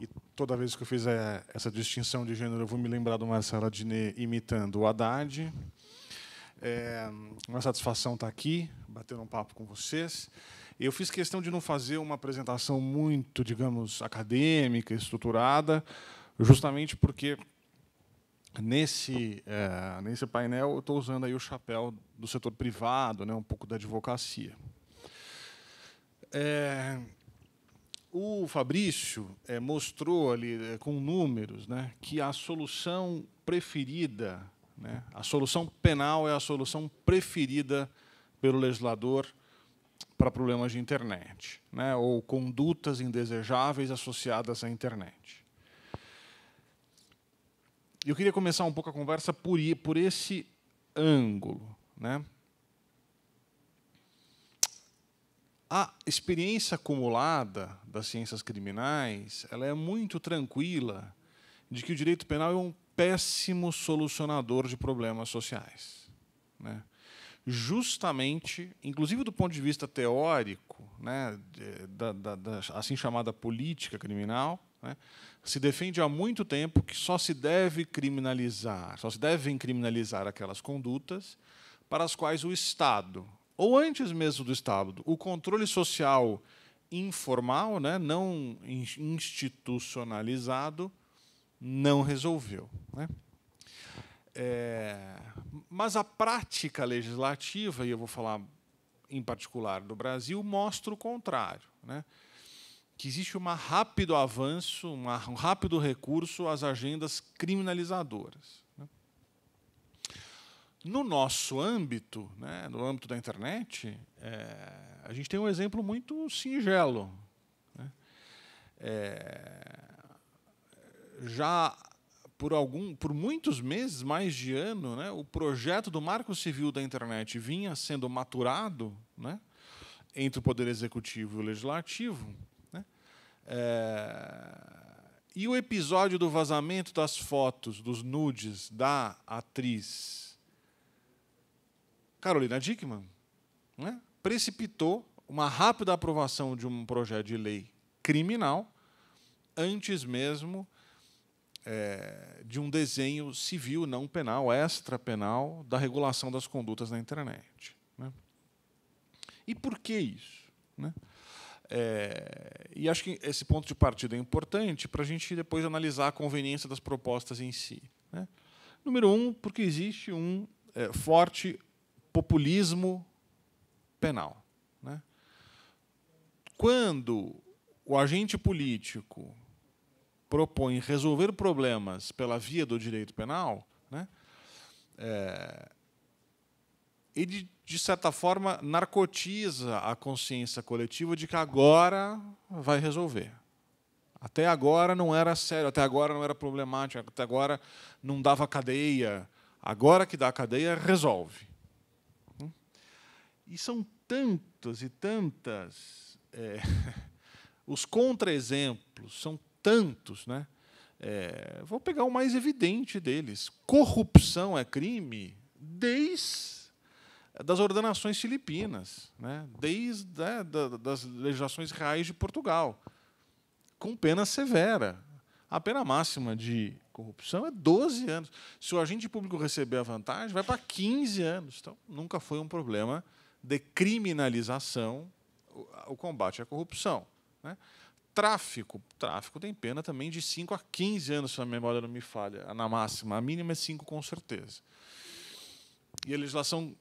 E toda vez que eu fizer essa distinção de gênero, eu vou me lembrar do Marcelo Adnet imitando o Haddad, é uma satisfação estar tá aqui, batendo um papo com vocês. Eu fiz questão de não fazer uma apresentação muito, digamos, acadêmica, estruturada, justamente porque nesse é, nesse painel eu estou usando aí o chapéu do setor privado, né, um pouco da advocacia. É, o Fabrício é, mostrou ali é, com números, né, que a solução preferida né? A solução penal é a solução preferida pelo legislador para problemas de internet, né? ou condutas indesejáveis associadas à internet. Eu queria começar um pouco a conversa por, por esse ângulo. Né? A experiência acumulada das ciências criminais ela é muito tranquila de que o direito penal é um péssimo solucionador de problemas sociais. Né? Justamente, inclusive do ponto de vista teórico, né, da, da, da assim chamada política criminal, né, se defende há muito tempo que só se deve criminalizar, só se devem criminalizar aquelas condutas para as quais o Estado, ou antes mesmo do Estado, o controle social informal, né, não institucionalizado, não resolveu. Né? É, mas a prática legislativa, e eu vou falar em particular do Brasil, mostra o contrário. Né? Que existe um rápido avanço, um rápido recurso às agendas criminalizadoras. Né? No nosso âmbito, né, no âmbito da internet, é, a gente tem um exemplo muito singelo. Né? É, já por algum por muitos meses, mais de ano, né, o projeto do Marco Civil da Internet vinha sendo maturado, né, entre o poder executivo e o legislativo, né, é, e o episódio do vazamento das fotos, dos nudes da atriz Carolina Dickman, né, precipitou uma rápida aprovação de um projeto de lei criminal antes mesmo é, de um desenho civil, não penal, extra-penal, da regulação das condutas na internet. Né? E por que isso? Né? É, e acho que esse ponto de partida é importante para a gente depois analisar a conveniência das propostas em si. Né? Número um, porque existe um é, forte populismo penal. Né? Quando o agente político propõe resolver problemas pela via do direito penal, né, é, ele, de certa forma, narcotiza a consciência coletiva de que agora vai resolver. Até agora não era sério, até agora não era problemático, até agora não dava cadeia. Agora que dá cadeia, resolve. Hum? E são tantos e tantas. É, os contra-exemplos, são tantos, né? É, vou pegar o mais evidente deles. Corrupção é crime desde é, das ordenações filipinas, né? desde né, da, das legislações reais de Portugal, com pena severa. A pena máxima de corrupção é 12 anos. Se o agente público receber a vantagem, vai para 15 anos. Então, nunca foi um problema de criminalização o combate à corrupção. Né? Tráfico. Tráfico tem pena também de 5 a 15 anos, se a memória não me falha, na máxima. A mínima é 5, com certeza. E a legislação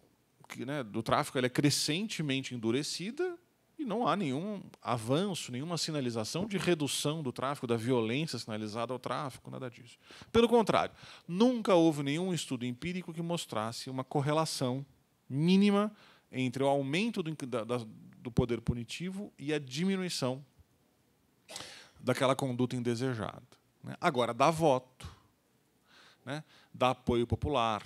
né, do tráfico é crescentemente endurecida e não há nenhum avanço, nenhuma sinalização de redução do tráfico, da violência sinalizada ao tráfico, nada disso. Pelo contrário, nunca houve nenhum estudo empírico que mostrasse uma correlação mínima entre o aumento do, da, da, do poder punitivo e a diminuição daquela conduta indesejada. Né? Agora, dá voto, né? dá apoio popular,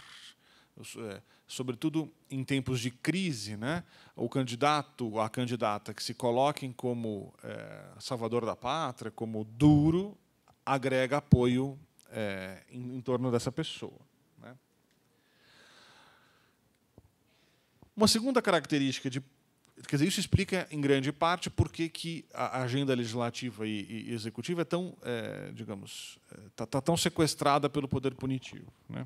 é, sobretudo em tempos de crise, né? o candidato, a candidata que se coloquem como é, salvador da pátria, como duro, agrega apoio é, em, em, torno dessa pessoa. Né? Uma segunda característica de Quer dizer, isso explica, em grande parte, por que, que a agenda legislativa e, e executiva é tão, é, digamos, está é, tá tão sequestrada pelo poder punitivo. Né?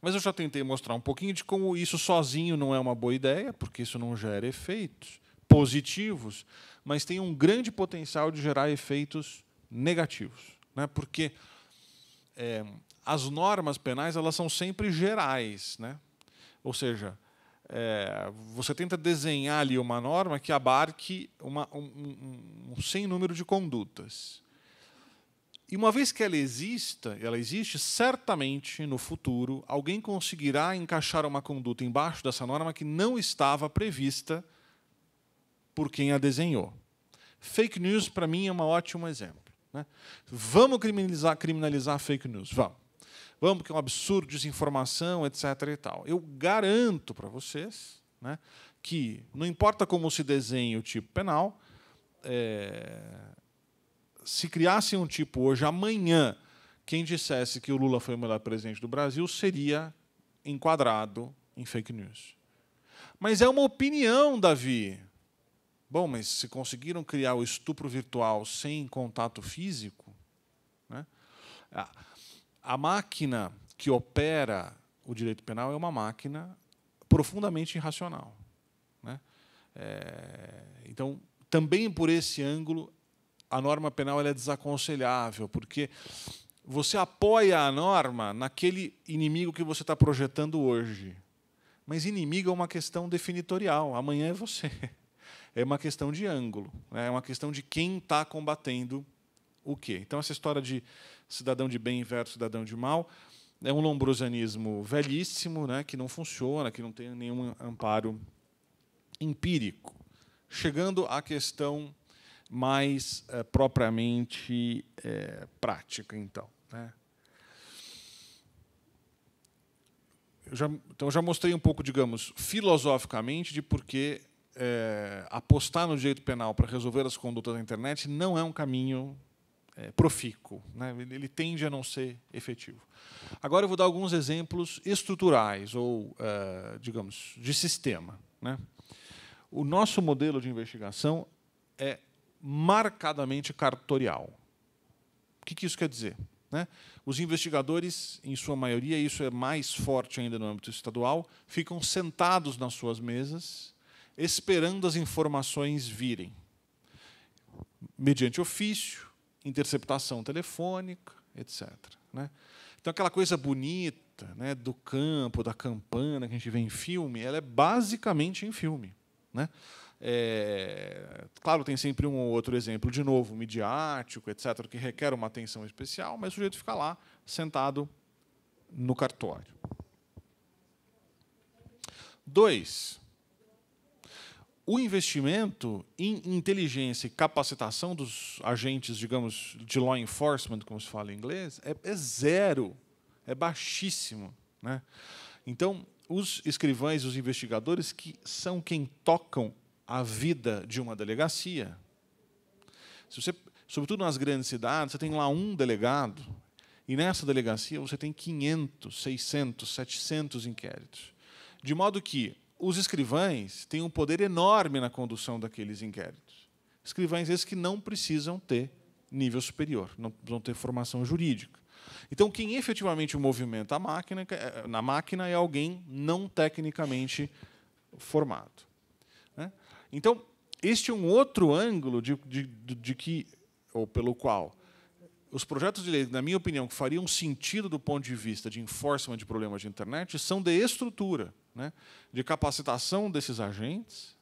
Mas eu já tentei mostrar um pouquinho de como isso sozinho não é uma boa ideia, porque isso não gera efeitos positivos, mas tem um grande potencial de gerar efeitos negativos. Né? Porque é, as normas penais elas são sempre gerais. Né? Ou seja, é, você tenta desenhar ali uma norma que abarque uma, um, um, sem número de condutas. E uma vez que ela exista, ela existe, certamente no futuro alguém conseguirá encaixar uma conduta embaixo dessa norma que não estava prevista por quem a desenhou. Fake news, para mim, é um ótimo exemplo. Né? Vamos criminalizar, criminalizar fake news? Vamos vamos que é um absurdo, desinformação, etc. E tal. Eu garanto para vocês né, que, não importa como se desenhe o tipo penal, é, se criasse um tipo hoje, amanhã, quem dissesse que o Lula foi o melhor presidente do Brasil seria enquadrado em fake news. Mas é uma opinião, Davi. Bom, mas se conseguiram criar o estupro virtual sem contato físico, né? Ah, a máquina que opera o direito penal é uma máquina profundamente irracional. Né? É, então, também por esse ângulo, a norma penal é desaconselhável, porque você apoia a norma naquele inimigo que você está projetando hoje. Mas inimigo é uma questão definitorial, amanhã é você. É uma questão de ângulo, né? é uma questão de quem está combatendo o quê. Então, essa história de cidadão de bem versus cidadão de mal. É um lombrosianismo velhíssimo, né, que não funciona, que não tem nenhum amparo empírico. Chegando à questão mais é, propriamente é, prática, então. Né? Já, então, já mostrei um pouco, digamos, filosoficamente, de por que é, apostar no direito penal para resolver as condutas da internet não é um caminho é, profícuo, né? ele tende a não ser efetivo. Agora eu vou dar alguns exemplos estruturais, ou, uh, digamos, de sistema. Né? O nosso modelo de investigação é marcadamente cartorial. O que, que isso quer dizer? Né? Os investigadores, em sua maioria, isso é mais forte ainda no âmbito estadual, ficam sentados nas suas mesas, esperando as informações virem, mediante ofício, interceptação telefônica, etc. Né? Então, aquela coisa bonita né, do campo, da campana que a gente vê em filme, ela é basicamente em filme. Né? É, claro, tem sempre um ou outro exemplo, de novo, midiático, etc., que requer uma atenção especial, mas o sujeito fica lá, sentado no cartório. Dois, o investimento em inteligência e capacitação dos agentes, digamos, de law enforcement, como se fala em inglês, é, é zero, é baixíssimo. Né? Então, os escrivães, os investigadores, que são quem tocam a vida de uma delegacia. Se você, sobretudo nas grandes cidades, você tem lá um delegado, e nessa delegacia você tem 500, 600, 700 inquéritos. De modo que os escrivães têm um poder enorme na condução daqueles inquéritos. Escrivães esses que não precisam ter nível superior, não precisam ter formação jurídica. Então, quem efetivamente movimenta a máquina, é, na máquina é alguém não tecnicamente formado. Né? Então, este é um outro ângulo de, de, de que, ou pelo qual os projetos de lei, na minha opinião, que fariam sentido do ponto de vista de enforcement de problemas de internet, são de estrutura, né? de capacitação desses agentes,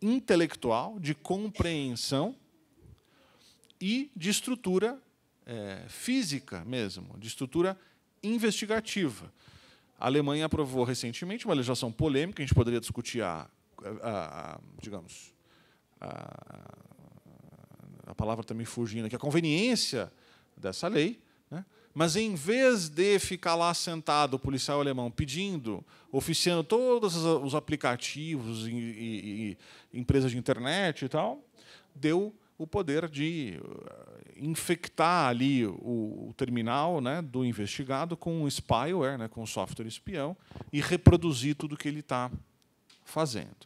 intelectual, de compreensão e de estrutura é, física mesmo, de estrutura investigativa. A Alemanha aprovou recentemente uma legislação polêmica, a gente poderia discutir a, a, a digamos, a, palavra também fugindo aqui, a conveniência dessa lei, né? mas em vez de ficar lá sentado o policial alemão pedindo, oficiando todos os aplicativos e, e, e empresas de internet e tal, deu o poder de eh, infectar ali o, o, terminal né, do investigado com um spyware, né, com um software espião, e reproduzir tudo o que ele está fazendo.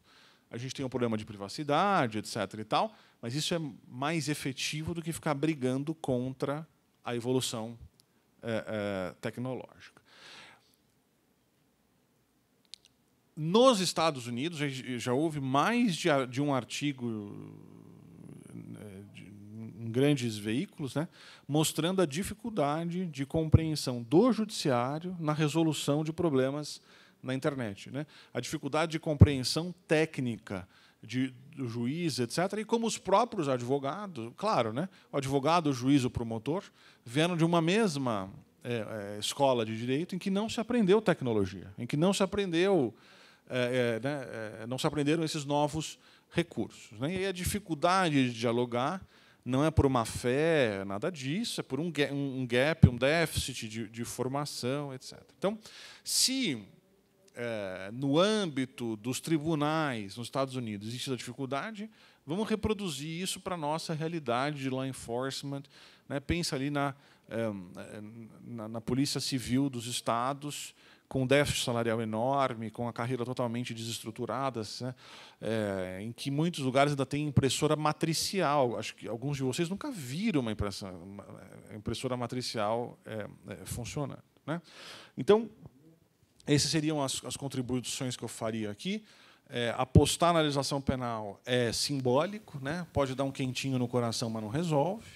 A gente tem um problema de privacidade, etc. E tal, mas isso é mais efetivo do que ficar brigando contra a evolução é, é, tecnológica. Nos Estados Unidos, já houve mais de um artigo né, em grandes veículos, né, mostrando a dificuldade de compreensão do judiciário na resolução de problemas na internet. Né? A dificuldade de compreensão técnica de, do juiz, etc., e como os próprios advogados, claro, né? o advogado, o juiz, o promotor, vieram de uma mesma é, é, escola de direito em que não se aprendeu tecnologia, em que não se aprendeu, é, é né? É, não se aprenderam esses novos recursos. Né? E a dificuldade de dialogar não é por uma fé, nada disso, é por um, um gap, um déficit de, de formação, etc. Então, se é, no âmbito dos tribunais nos Estados Unidos existe essa dificuldade, vamos reproduzir isso para a nossa realidade de law enforcement. Né? Pensa ali na, é, na, na polícia civil dos estados, com um déficit salarial enorme, com a carreira totalmente desestruturada, né? é, em que muitos lugares ainda tem impressora matricial. Acho que alguns de vocês nunca viram uma impressora, uma é, impressora matricial é, é, funcionando. Né? Então, essas seriam as, as contribuições que eu faria aqui. É, apostar na legislação penal é simbólico, né? pode dar um quentinho no coração, mas não resolve.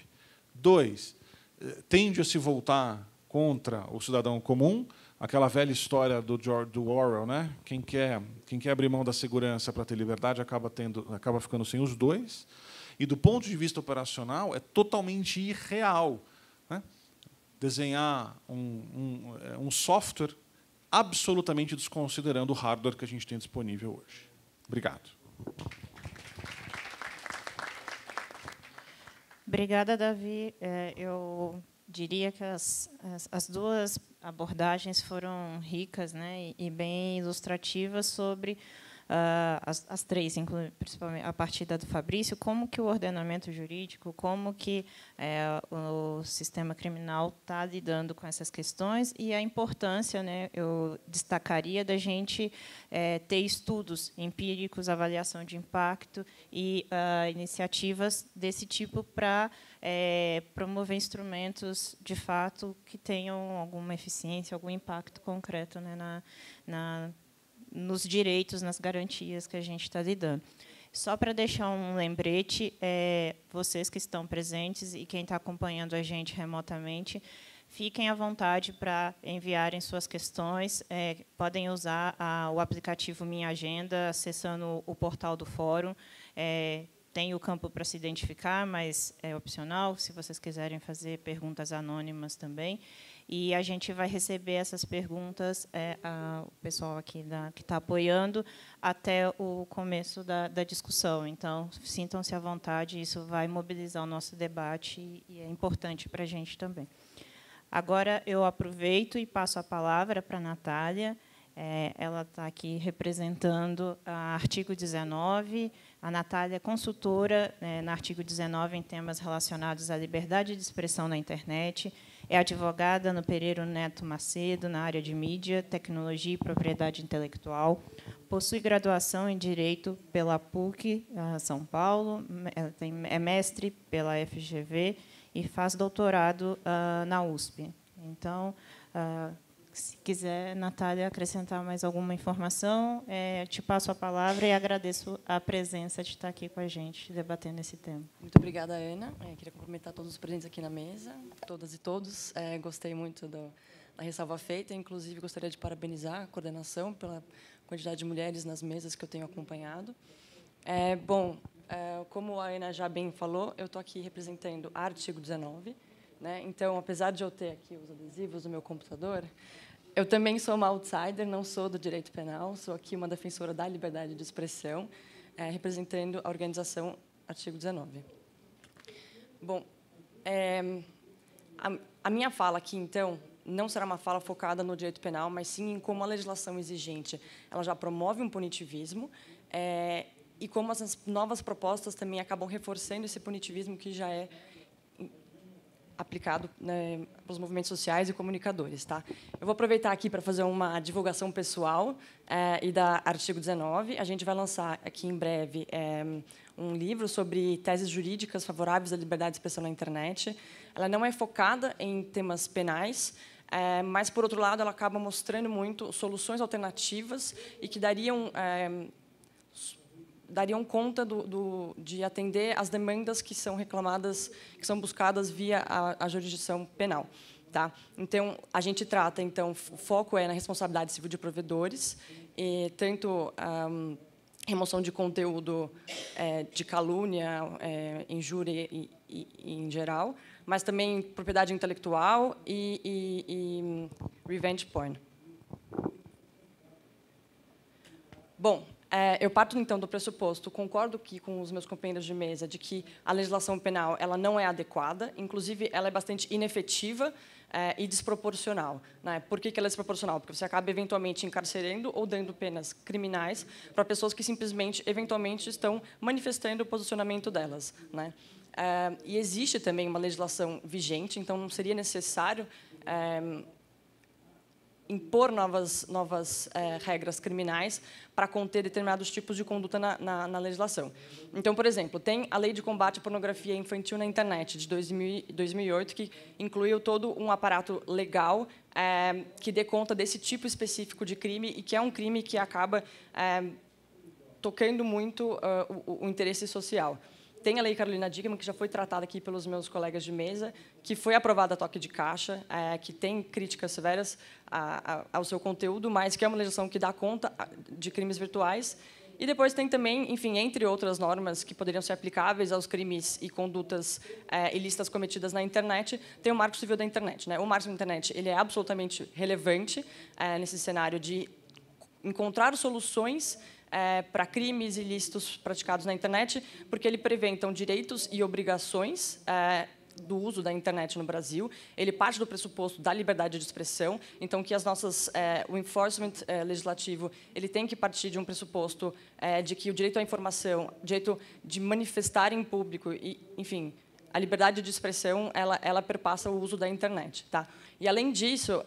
Dois, é, tende a se voltar contra o cidadão comum, aquela velha história do George do Orwell, né? Quem quer, quem quer abrir mão da segurança para ter liberdade acaba tendo, acaba ficando sem os dois. E do ponto de vista operacional é totalmente irreal, né? Desenhar um, um, é, um software absolutamente desconsiderando o hardware que a gente tem disponível hoje. Obrigado. Obrigada, Davi. É, eu diria que as, as, duas abordagens foram ricas né, e bem ilustrativas sobre ah, as, as três, principalmente a partir da do Fabrício, como que o ordenamento jurídico, como que é, o sistema criminal está lidando com essas questões e a importância, né, eu destacaria, da gente é, ter estudos empíricos, avaliação de impacto e uh, iniciativas desse tipo para é, promover instrumentos, de fato, que tenham alguma eficiência, algum impacto concreto né, na, na nos direitos, nas garantias que a gente está lidando. Só para deixar um lembrete, é, vocês que estão presentes e quem está acompanhando a gente remotamente, fiquem à vontade para enviarem suas questões. É, podem usar a, o aplicativo Minha Agenda, acessando o portal do fórum. É, tem o campo para se identificar, mas é opcional, se vocês quiserem fazer perguntas anônimas também. E a gente vai receber essas perguntas, é, a, o pessoal aqui da, que está apoiando, até o começo da, da discussão. Então, sintam-se à vontade, isso vai mobilizar o nosso debate e é importante para a gente também. Agora, eu aproveito e passo a palavra para a Natália. É, ela está aqui representando o artigo 19. A Natália é consultora no né, artigo 19 em temas relacionados à liberdade de expressão na internet é advogada no Pereiro Neto Macedo, na área de mídia, tecnologia e propriedade intelectual. Possui graduação em Direito pela PUC, eh, São Paulo. É mestre pela FGV e faz doutorado ah, na USP. Então, ah, se quiser, Natália, acrescentar mais alguma informação, é, te passo a palavra e agradeço a presença de estar aqui com a gente, debatendo esse tema. Muito obrigada, Ana. É, queria cumprimentar todos os presentes aqui na mesa, todas e todos. É, gostei muito do, da ressalva feita. Inclusive, gostaria de parabenizar a coordenação pela quantidade de mulheres nas mesas que eu tenho acompanhado. É, bom, é, como a Ana já bem falou, eu estou aqui representando artigo 19, né? Então, apesar de eu ter aqui os adesivos do meu computador, eu também sou uma outsider, não sou do direito penal, sou aqui uma defensora da liberdade de expressão, é, representando a organização Artigo 19. Bom, é, a, a minha fala aqui, então, não será uma fala focada no direito penal, mas sim em como a legislação exigente ela já promove um punitivismo é, e como as novas propostas também acabam reforçando esse punitivismo que já é aplicado né, para os movimentos sociais e comunicadores. Tá? Eu vou aproveitar aqui para fazer uma divulgação pessoal é, e da artigo 19. A gente vai lançar aqui em breve é, um livro sobre teses jurídicas favoráveis à liberdade de expressão na internet. Ela não é focada em temas penais, é, mas, por outro lado, ela acaba mostrando muito soluções alternativas e que dariam dariam conta do, do, de atender as demandas que são reclamadas, que são buscadas via a, a jurisdição penal. Tá? Então, a gente trata, então, o foco é na responsabilidade civil de provedores, e tanto a um, remoção de conteúdo é, de calúnia, é, injúria e, e, e, em geral, mas também propriedade intelectual e, e hum, revenge porn. Bom, é, eu parto então do pressuposto, concordo que com os meus companheiros de mesa, de que a legislação penal ela não é adequada, inclusive ela é bastante inefetiva é, e desproporcional. Né? Por que, que ela é desproporcional? Porque você acaba eventualmente encarcerando ou dando penas criminais para pessoas que simplesmente, eventualmente, estão manifestando o posicionamento delas. Né? É, e existe também uma legislação vigente, então não seria necessário é, impor novas, novas é, regras criminais para conter determinados tipos de conduta na, na, na, legislação. Então, por exemplo, tem a Lei de Combate à Pornografia Infantil na Internet, de 2000, 2008, que incluiu todo um aparato legal é, que dê conta desse tipo específico de crime e que é um crime que acaba é, tocando muito ah, o, o interesse social. Tem a Lei Carolina Digman, que já foi tratada aqui pelos meus colegas de mesa, que foi aprovada a toque de caixa, é, que tem críticas severas a, a, ao seu conteúdo, mas que é uma legislação que dá conta de crimes virtuais. E depois tem também, enfim, entre outras normas que poderiam ser aplicáveis aos crimes e condutas é, ilícitas cometidas na internet, tem o Marco Civil da Internet. Né? O Marco da Internet ele é absolutamente relevante é, nesse cenário de encontrar soluções é, para crimes ilícitos praticados na internet, porque ele prevê, então, direitos e obrigações é, do uso da internet no Brasil, ele parte do pressuposto da liberdade de expressão, então que as nossas é, o enforcement é, legislativo ele tem que partir de um pressuposto é, de que o direito à informação, direito de manifestar em público e, enfim, a liberdade de expressão ela ela perpassa o uso da internet, tá? E além disso,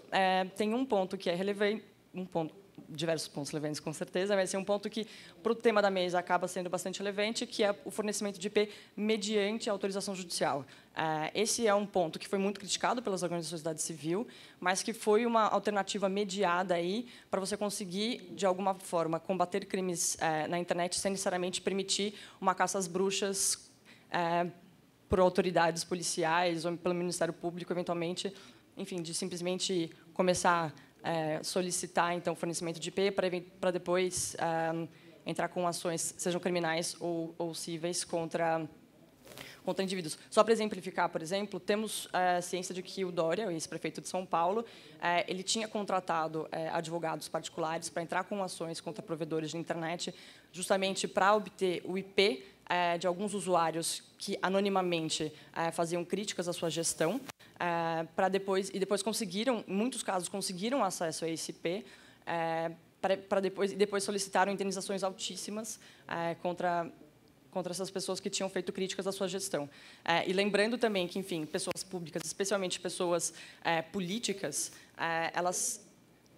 tem um ponto que é relevante, um ponto diversos pontos relevantes, com certeza, mas é um ponto que, para o tema da mesa, acaba sendo bastante relevante, que é o fornecimento de IP mediante autorização judicial. É, esse é um ponto que foi muito criticado pelas organizações da sociedade civil, mas que foi uma alternativa mediada aí para você conseguir, de alguma forma, combater crimes é, na internet sem necessariamente permitir uma caça às bruxas é, por autoridades policiais ou pelo Ministério Público, eventualmente, enfim, de simplesmente começar é, solicitar então fornecimento de IP para depois entrar com ações sejam criminais ou, ou cíveis contra contra indivíduos. Só para exemplificar, por exemplo, temos é, ciência de que o Dória, o ex-prefeito de São Paulo, é, ele tinha contratado é, advogados particulares para entrar com ações contra provedores de internet, justamente para obter o IP é, de alguns usuários que anonimamente é, faziam críticas à sua gestão é, para depois e depois conseguiram, em muitos casos conseguiram acesso a esse IP é, para depois e depois solicitaram indenizações altíssimas é, contra contra essas pessoas que tinham feito críticas à sua gestão. É, e lembrando também que, enfim, pessoas públicas, especialmente pessoas é, políticas, é, elas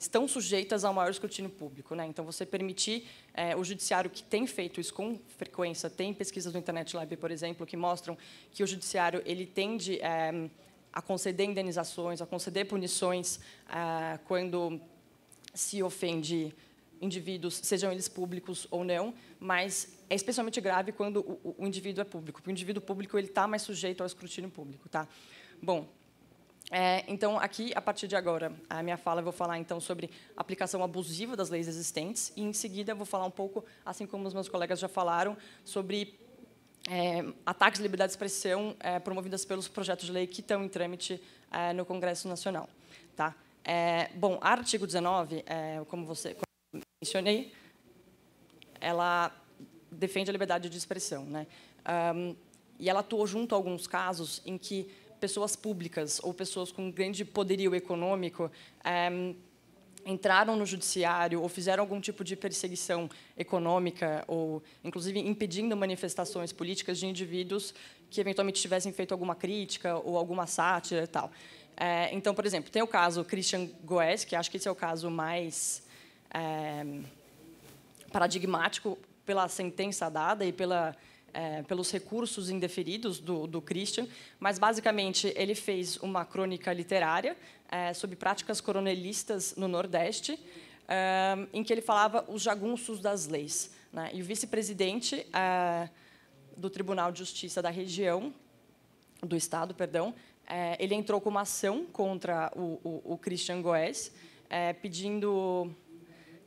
estão sujeitas ao maior escrutínio público. Né? Então, você permitir é, o judiciário que tem feito isso com frequência, tem pesquisas no Internet Lab, por exemplo, que mostram que o judiciário ele tende é, a conceder indenizações, a conceder punições ah, quando se ofende indivíduos, sejam eles públicos ou não, mas é especialmente grave quando o, o indivíduo é público, porque o indivíduo público ele está mais sujeito ao escrutínio público, tá? Bom, é, então aqui a partir de agora a minha fala eu vou falar então sobre aplicação abusiva das leis existentes e em seguida eu vou falar um pouco, assim como os meus colegas já falaram, sobre é, ataques à liberdade de expressão é, promovidas pelos projetos de lei que estão em trâmite é, no Congresso Nacional. Tá? É, bom, a artigo 19, é, como você como mencionei, ela defende a liberdade de expressão. Né? Um, e ela atuou junto a alguns casos em que pessoas públicas ou pessoas com grande poderio econômico é, entraram no judiciário ou fizeram algum tipo de perseguição econômica ou inclusive impedindo manifestações políticas de indivíduos que eventualmente tivessem feito alguma crítica ou alguma sátira e tal. É, então, por exemplo, tem o caso Christian Goes, que acho que esse é o caso mais é, paradigmático pela sentença dada e pela é, pelos recursos indeferidos do, do Christian, mas basicamente ele fez uma crônica literária é, sobre práticas coronelistas no Nordeste, é, em que ele falava os jagunços das leis. Né? E o vice-presidente é, do Tribunal de Justiça da região, do Estado, perdão, é, ele entrou com uma ação contra o, o, o Christian Goes, é, pedindo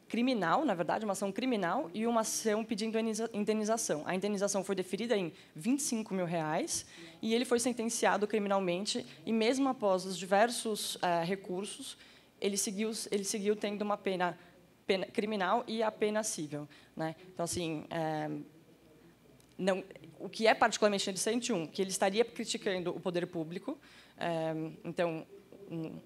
criminal, na verdade, uma ação criminal e uma ação pedindo indenização. A indenização foi deferida em 25 mil reais e ele foi sentenciado criminalmente e mesmo após os diversos eh, recursos, ele seguiu, ele seguiu tendo uma pena, pena criminal e a pena civil, né? Então assim, é, não, o que é particularmente interessante um, que ele estaria criticando o poder público, é, então um,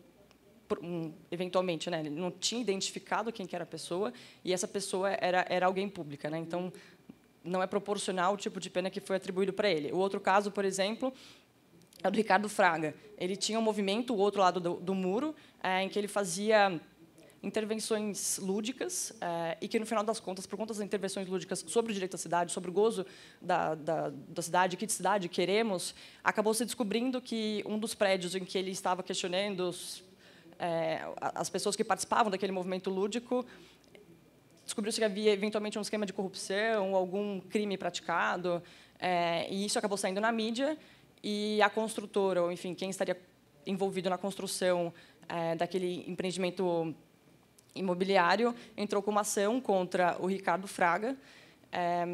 eventualmente, né? Ele não tinha identificado quem que era a pessoa e essa pessoa era, era alguém pública, né? Então, não é proporcional o tipo de pena que foi atribuído para ele. O outro caso, por exemplo, é do Ricardo Fraga. Ele tinha um movimento, o outro lado do, do muro, é, em que ele fazia intervenções lúdicas é, e que, no final das contas, por conta das intervenções lúdicas sobre o direito à cidade, sobre o gozo da, da, da cidade, que cidade queremos, acabou se descobrindo que um dos prédios em que ele estava questionando é, as pessoas que participavam daquele movimento lúdico descobriu-se que havia eventualmente um esquema de corrupção, algum crime praticado, é, e isso acabou saindo na mídia. E a construtora, ou enfim, quem estaria envolvido na construção é, daquele empreendimento imobiliário, entrou com uma ação contra o Ricardo Fraga. É,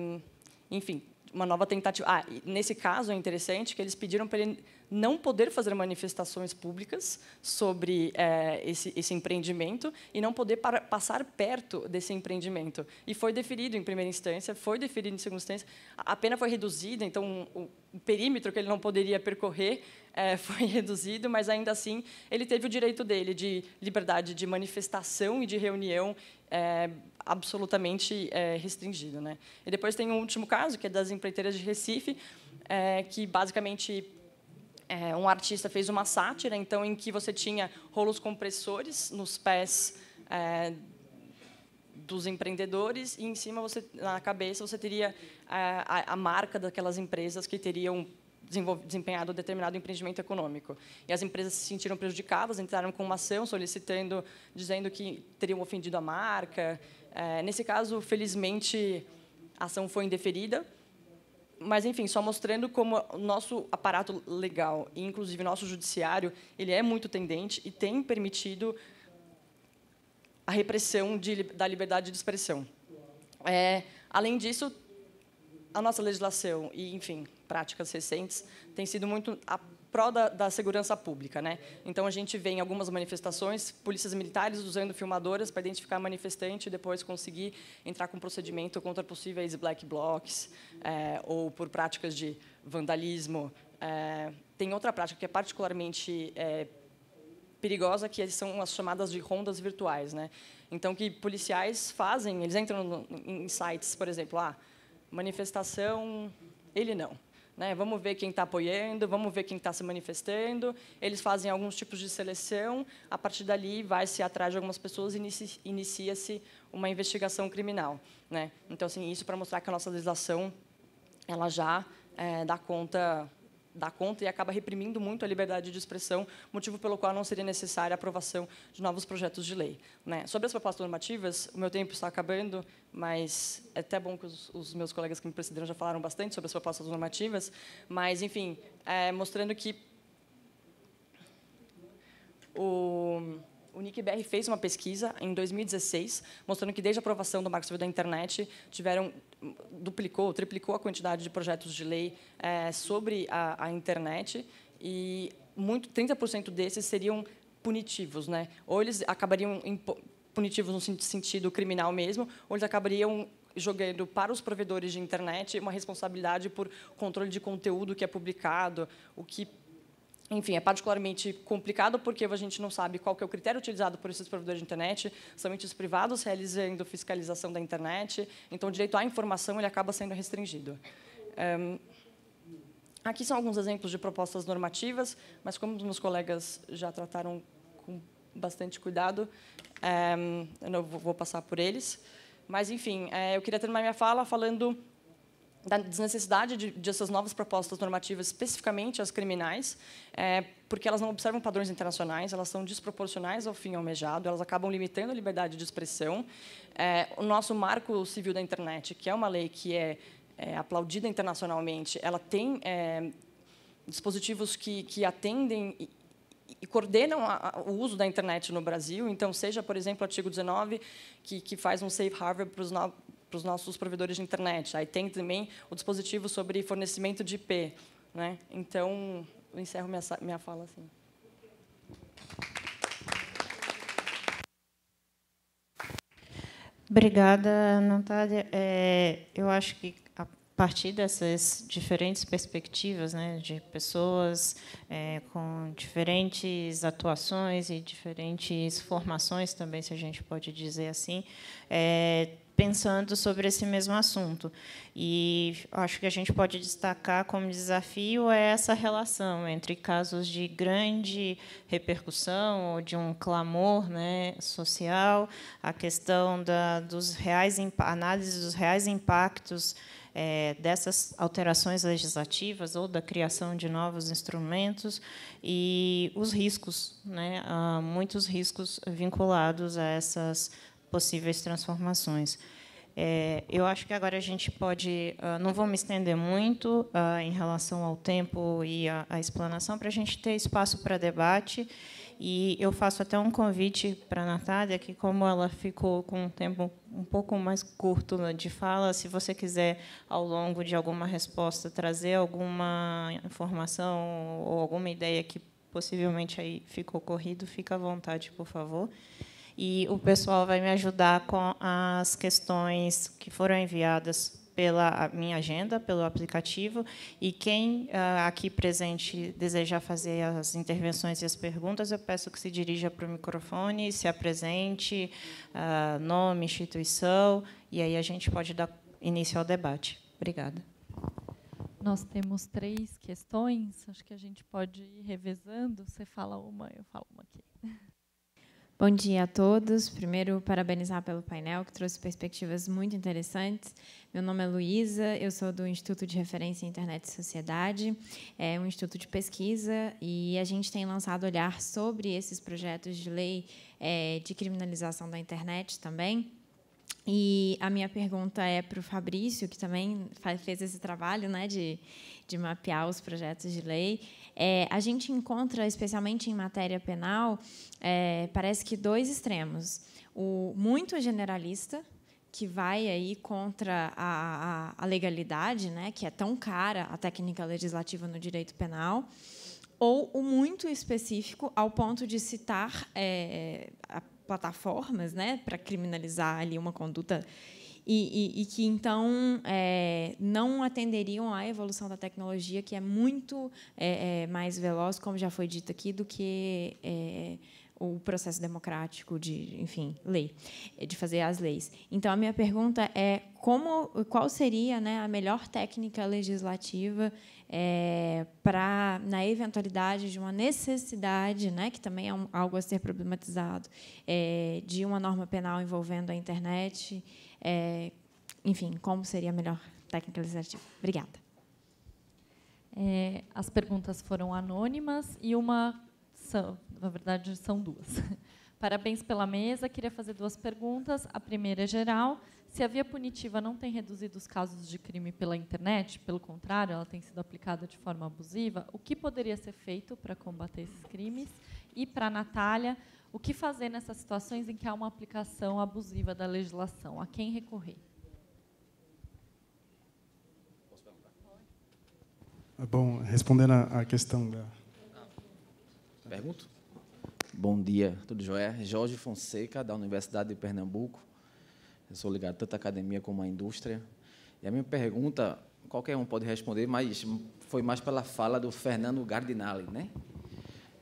enfim, uma nova tentativa. Ah, nesse caso é interessante que eles pediram para ele não poder fazer manifestações públicas sobre é, esse, esse, empreendimento e não poder para, passar perto desse empreendimento. E foi deferido em primeira instância, foi deferido em segunda instância, a pena foi reduzida, então o, o perímetro que ele não poderia percorrer é, foi reduzido, mas ainda assim ele teve o direito dele de liberdade de manifestação e de reunião é, absolutamente é, restringido. Né? E depois tem um último caso, que é das empreiteiras de Recife, é, que basicamente é, um artista fez uma sátira, então em que você tinha rolos compressores nos pés é, dos empreendedores e em cima você na cabeça você teria é, a, a marca daquelas empresas que teriam desempenhado determinado empreendimento econômico. E as empresas se sentiram prejudicadas, entraram com uma ação solicitando, dizendo que teriam ofendido a marca. É, nesse caso, felizmente, a ação foi indeferida, mas enfim, só mostrando como o nosso aparato legal, e inclusive nosso judiciário, ele é muito tendente e tem permitido a repressão de, da liberdade de expressão. É, além disso, a nossa legislação e, enfim, práticas recentes têm sido muito prol da, da, segurança pública. Né? Então, a gente vê em algumas manifestações polícias militares usando filmadoras para identificar manifestante e depois conseguir entrar com procedimento contra possíveis black blocs é, ou por práticas de vandalismo. É, tem outra prática que é particularmente é, perigosa, que são as chamadas de rondas virtuais. Né? Então, que policiais fazem, eles entram em sites, por exemplo, ah, manifestação, ele não né? Vamos ver quem está apoiando, vamos ver quem está se manifestando. Eles fazem alguns tipos de seleção. A partir dali, vai-se atrás de algumas pessoas e inicia-se uma investigação criminal. Né? Então, assim, isso para mostrar que a nossa legislação ela já é, dá conta dá conta e acaba reprimindo muito a liberdade de expressão, motivo pelo qual não seria necessária a aprovação de novos projetos de lei. Né? Sobre as propostas normativas, o meu tempo está acabando, mas é até bom que os, os meus colegas que me precederam já falaram bastante sobre as propostas normativas, mas, enfim, é, mostrando que o... O NICBR fez uma pesquisa em 2016, mostrando que desde a aprovação do Marco Civil da Internet tiveram duplicou, triplicou a quantidade de projetos de lei é, sobre a, a, internet e muito 30% desses seriam punitivos, né? Ou eles acabariam punitivos no sentido criminal mesmo, ou eles acabariam jogando para os provedores de internet uma responsabilidade por controle de conteúdo que é publicado, o que enfim, é particularmente complicado porque a gente não sabe qual é o critério utilizado por esses provedores de internet, são entes privados realizando fiscalização da internet, então o direito à informação ele acaba sendo restringido. Um, aqui são alguns exemplos de propostas normativas, mas como os meus colegas já trataram com bastante cuidado, um, eh, eu não vou passar por eles. Mas, enfim, eh, eu queria terminar minha fala falando da desnecessidade de, de essas novas propostas normativas, especificamente as criminais, é, porque elas não observam padrões internacionais, elas são desproporcionais ao fim almejado, elas acabam limitando a liberdade de expressão. É, o nosso marco civil da internet, que é uma lei que é, é aplaudida internacionalmente, ela tem é, dispositivos que, que atendem e, e coordenam a, a, o uso da internet no Brasil. Então, seja, por exemplo, o artigo 19, que, que faz um safe harbor para os novos para os nossos provedores de internet. Aí tem também o dispositivo sobre fornecimento de IP. Né? Então, eu encerro minha, minha fala assim. Obrigada, Natália. É, eu acho que a partir dessas diferentes perspectivas, né, de pessoas é, com diferentes atuações e diferentes formações também, se a gente pode dizer assim, é, pensando sobre esse mesmo assunto. E acho que a gente pode destacar como desafio é essa relação entre casos de grande repercussão ou de um clamor né, social, a questão da dos reais análise dos reais impactos é, dessas alterações legislativas ou da criação de novos instrumentos e os riscos, né, muitos riscos vinculados a essas possíveis transformações. É, eu acho que agora a gente pode. Uh, não vou me estender muito uh, em relação ao tempo e à explanação, para a gente ter espaço para debate. E eu faço até um convite para a Natália, que, como ela ficou com um tempo um pouco mais curto né, de fala, se você quiser, ao longo de alguma resposta, trazer alguma informação ou alguma ideia que possivelmente aí ficou corrido, fica à vontade, por favor e o pessoal vai me ajudar com as questões que foram enviadas pela minha agenda, pelo aplicativo, e quem ah, aqui presente desejar fazer as intervenções e as perguntas, eu peço que se dirija para o microfone, se apresente, ah, nome, instituição, e aí a gente pode dar início ao debate. Obrigada. Nós temos três questões, acho que a gente pode ir revezando, você fala uma, eu falo uma aqui. Bom dia a todos. Primeiro, parabenizar pelo painel, que trouxe perspectivas muito interessantes. Meu nome é Luísa, eu sou do Instituto de Referência em Internet e Sociedade, é um instituto de pesquisa, e a gente tem lançado olhar sobre esses projetos de lei é, de criminalização da internet também. E a minha pergunta é para o Fabrício, que também faz, fez esse trabalho né, de, de mapear os projetos de lei é, a gente encontra, especialmente em matéria penal, é, parece que dois extremos. O muito generalista, que vai aí contra a, a, a, legalidade, né, que é tão cara a técnica legislativa no direito penal, ou o muito específico ao ponto de citar é, plataformas, né, para criminalizar ali uma conduta e, e, que então é, não atenderiam à evolução da tecnologia, que é muito é, é mais veloz, como já foi dito aqui, do que é, o processo democrático de, enfim, lei, de fazer as leis. Então a minha pergunta é como, qual seria né, a melhor técnica legislativa é, para, na eventualidade de uma necessidade, né, que também é um, algo a ser problematizado, é, de uma norma penal envolvendo a internet é, enfim, como seria melhor técnica legislativa. Obrigada. É, as perguntas foram anônimas e uma, são, na verdade, são duas. Parabéns pela mesa. Queria fazer duas perguntas. A primeira é geral. Se a via punitiva não tem reduzido os casos de crime pela internet, pelo contrário, ela tem sido aplicada de forma abusiva, o que poderia ser feito para combater esses crimes? E para a Natália, o que fazer nessas situações em que há uma aplicação abusiva da legislação? A quem recorrer? É bom, respondendo à questão da. Pergunto? Bom dia, tudo jóia? Jorge Fonseca, da Universidade de Pernambuco. Eu sou ligado tanto à academia como à indústria. E a minha pergunta, qualquer um pode responder, mas foi mais pela fala do Fernando Gardinale, né?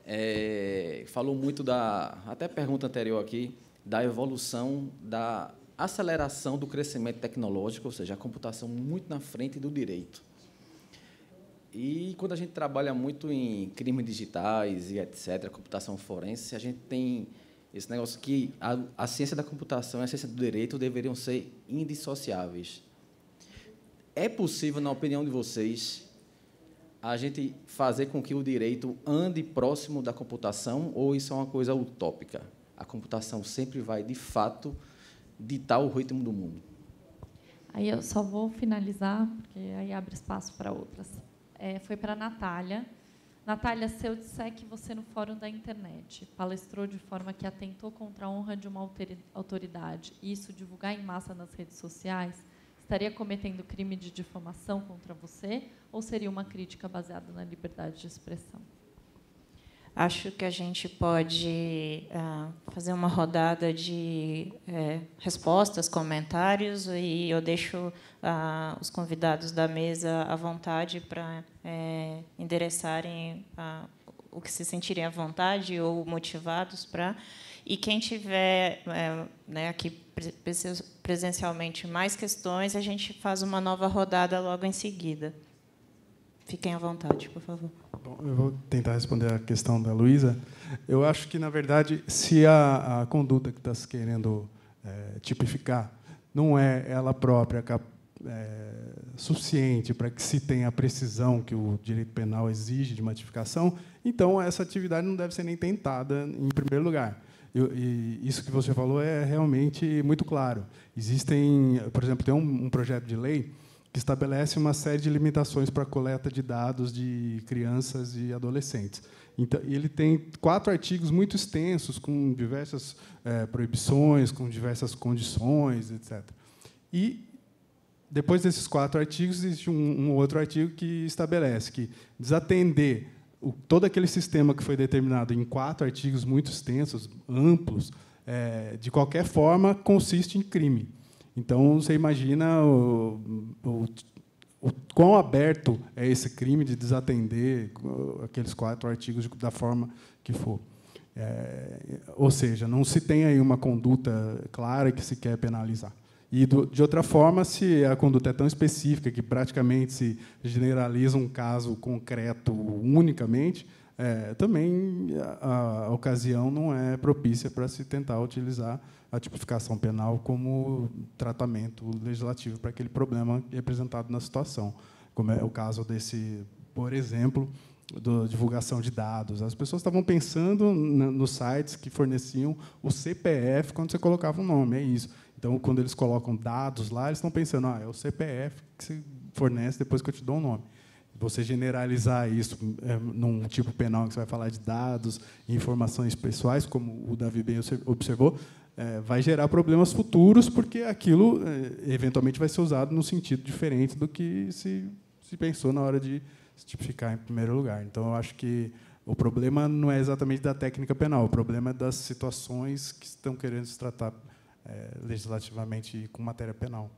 é, falou muito da, até a pergunta anterior aqui, da evolução, da aceleração do crescimento tecnológico, ou seja, a computação muito na frente do direito. E quando a gente trabalha muito em crimes digitais e etc., computação forense, a gente tem esse negócio que a, a ciência da computação e a ciência do direito deveriam ser indissociáveis. É possível, na opinião de vocês, a gente fazer com que o direito ande próximo da computação ou isso é uma coisa utópica? A computação sempre vai, de fato, ditar o ritmo do mundo. Aí eu só vou finalizar, porque aí abre espaço para outras. É, foi para a Natália. Natália, se eu disser que você, no Fórum da Internet, palestrou de forma que atentou contra a honra de uma autoridade e isso divulgar em massa nas redes sociais, estaria cometendo crime de difamação contra você ou seria uma crítica baseada na liberdade de expressão? Acho que a gente pode ah, fazer uma rodada de é, respostas, comentários, e eu deixo ah, os convidados da mesa à vontade para é, eh, endereçarem ah, o que se sentirem à vontade ou motivados para. E quem tiver é, né, aqui presencialmente mais questões, a gente faz uma nova rodada logo em seguida. Fiquem à vontade, por favor. Bom, eu vou tentar responder a questão da Luísa. Eu acho que, na verdade, se a, a conduta que está se querendo é, tipificar não é ela própria é, suficiente para que se tenha a precisão que o direito penal exige de matificação, então essa atividade não deve ser nem tentada em primeiro lugar eu, isso que você falou é realmente muito claro. Existem, por exemplo, tem um, um projeto de lei que estabelece uma série de limitações para a coleta de dados de crianças e adolescentes. Então, ele tem quatro artigos muito extensos, com diversas é, proibições, com diversas condições, etc. E depois desses quatro artigos existe um, um, outro artigo que estabelece que desatender o, todo aquele sistema que foi determinado em quatro artigos muito extensos, amplos, é, de qualquer forma, consiste em crime. Então, você imagina o, o, o quão aberto é esse crime de desatender uh, aqueles quatro artigos da forma que for. É, ou seja, não se tem aí uma conduta clara que se quer penalizar. E, do, de outra forma, se a conduta é tão específica que praticamente se generaliza um caso concreto unicamente, é, também a, a, ocasião não é propícia para se tentar utilizar a tipificação penal como tratamento legislativo para aquele problema representado é na situação, como é o caso desse, por exemplo, da divulgação de dados. As pessoas estavam pensando na, nos sites que forneciam o CPF quando você colocava o um nome, é isso. Então, quando eles colocam dados lá, eles estão pensando, ah, é o CPF que se fornece depois que eu te dou o um nome. Você generalizar isso é, num tipo penal que você vai falar de dados, informações pessoais, como o Davi bem observou, é, vai gerar problemas futuros, porque aquilo é, eventualmente vai ser usado num sentido diferente do que se, se pensou na hora de se tipificar em primeiro lugar. Então, eu acho que o problema não é exatamente da técnica penal, o problema é das situações que estão querendo se tratar é, legislativamente com matéria penal,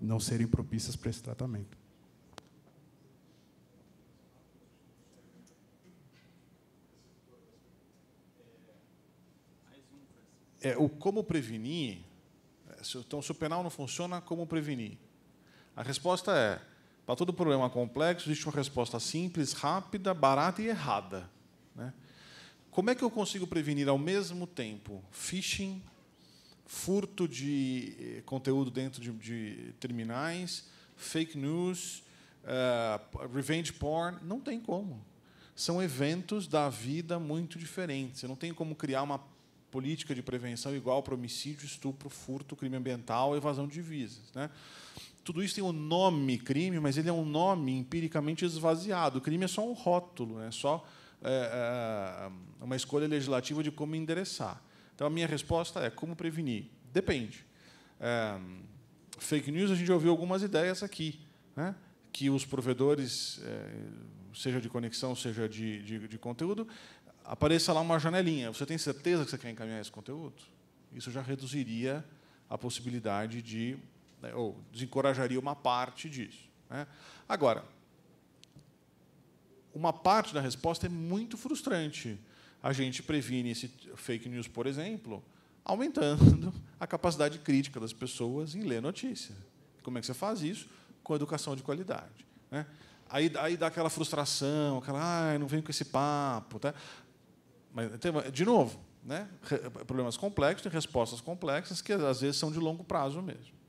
não serem propícias para esse tratamento. É, o como prevenir, é, então, se o penal não funciona, como prevenir? A resposta é, para todo problema complexo, existe uma resposta simples, rápida, barata e errada. Né? Como é que eu consigo prevenir, ao mesmo tempo, phishing, furto de eh, conteúdo dentro de, de terminais, fake news, uh, revenge porn, não tem como. São eventos da vida muito diferentes. Você não tem como criar uma política de prevenção igual para homicídio, estupro, furto, crime ambiental, evasão de divisas. Né? Tudo isso tem o um nome crime, mas ele é um nome empiricamente esvaziado. O crime é só um rótulo, é só é, é, uma escolha legislativa de como endereçar. Então, a minha resposta é: como prevenir? Depende. É, fake news, a gente ouviu algumas ideias aqui, né? que os provedores, é, seja de conexão, seja de, de, de conteúdo, apareça lá uma janelinha. Você tem certeza que você quer encaminhar esse conteúdo? Isso já reduziria a possibilidade de, né, ou desencorajaria uma parte disso. Né? Agora, uma parte da resposta é muito frustrante a gente previne esse fake news, por exemplo, aumentando a capacidade crítica das pessoas em ler notícia. Como é que você faz isso? Com educação de qualidade. Né? Aí, aí dá aquela frustração, aquela, ah, não venho com esse papo. Tá? Mas, de novo, né? problemas complexos e respostas complexas que, às vezes, são de longo prazo mesmo.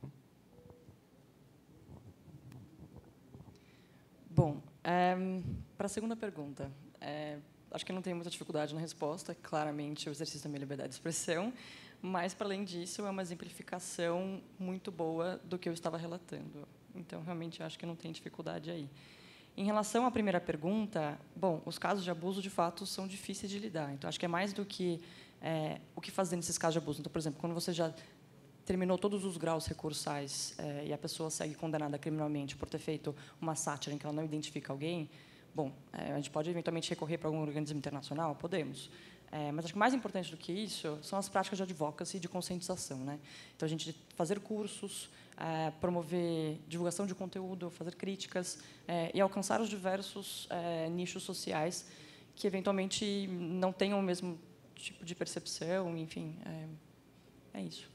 Bom, é, eh, para a segunda pergunta, é, acho que não tem muita dificuldade na resposta. Claramente, o exercício da minha liberdade de expressão. Mas, para além disso, é uma exemplificação muito boa do que eu estava relatando. Então, realmente, acho que não tem dificuldade aí. Em relação à primeira pergunta, bom, os casos de abuso, de fato, são difíceis de lidar. Então, acho que é mais do que é, o que fazer nesses casos de abuso. Então, por exemplo, quando você já terminou todos os graus recursais é, e a pessoa segue condenada criminalmente por ter feito uma sátira em que ela não identifica alguém, Bom, é, a gente pode eventualmente recorrer para algum organismo internacional? Podemos. É, mas acho que mais importante do que isso são as práticas de advocacy e de conscientização. Né? Então, a gente fazer cursos, é, promover divulgação de conteúdo, fazer críticas é, e alcançar os diversos é, nichos sociais que, eventualmente, não tenham o mesmo tipo de percepção, enfim, é, é isso.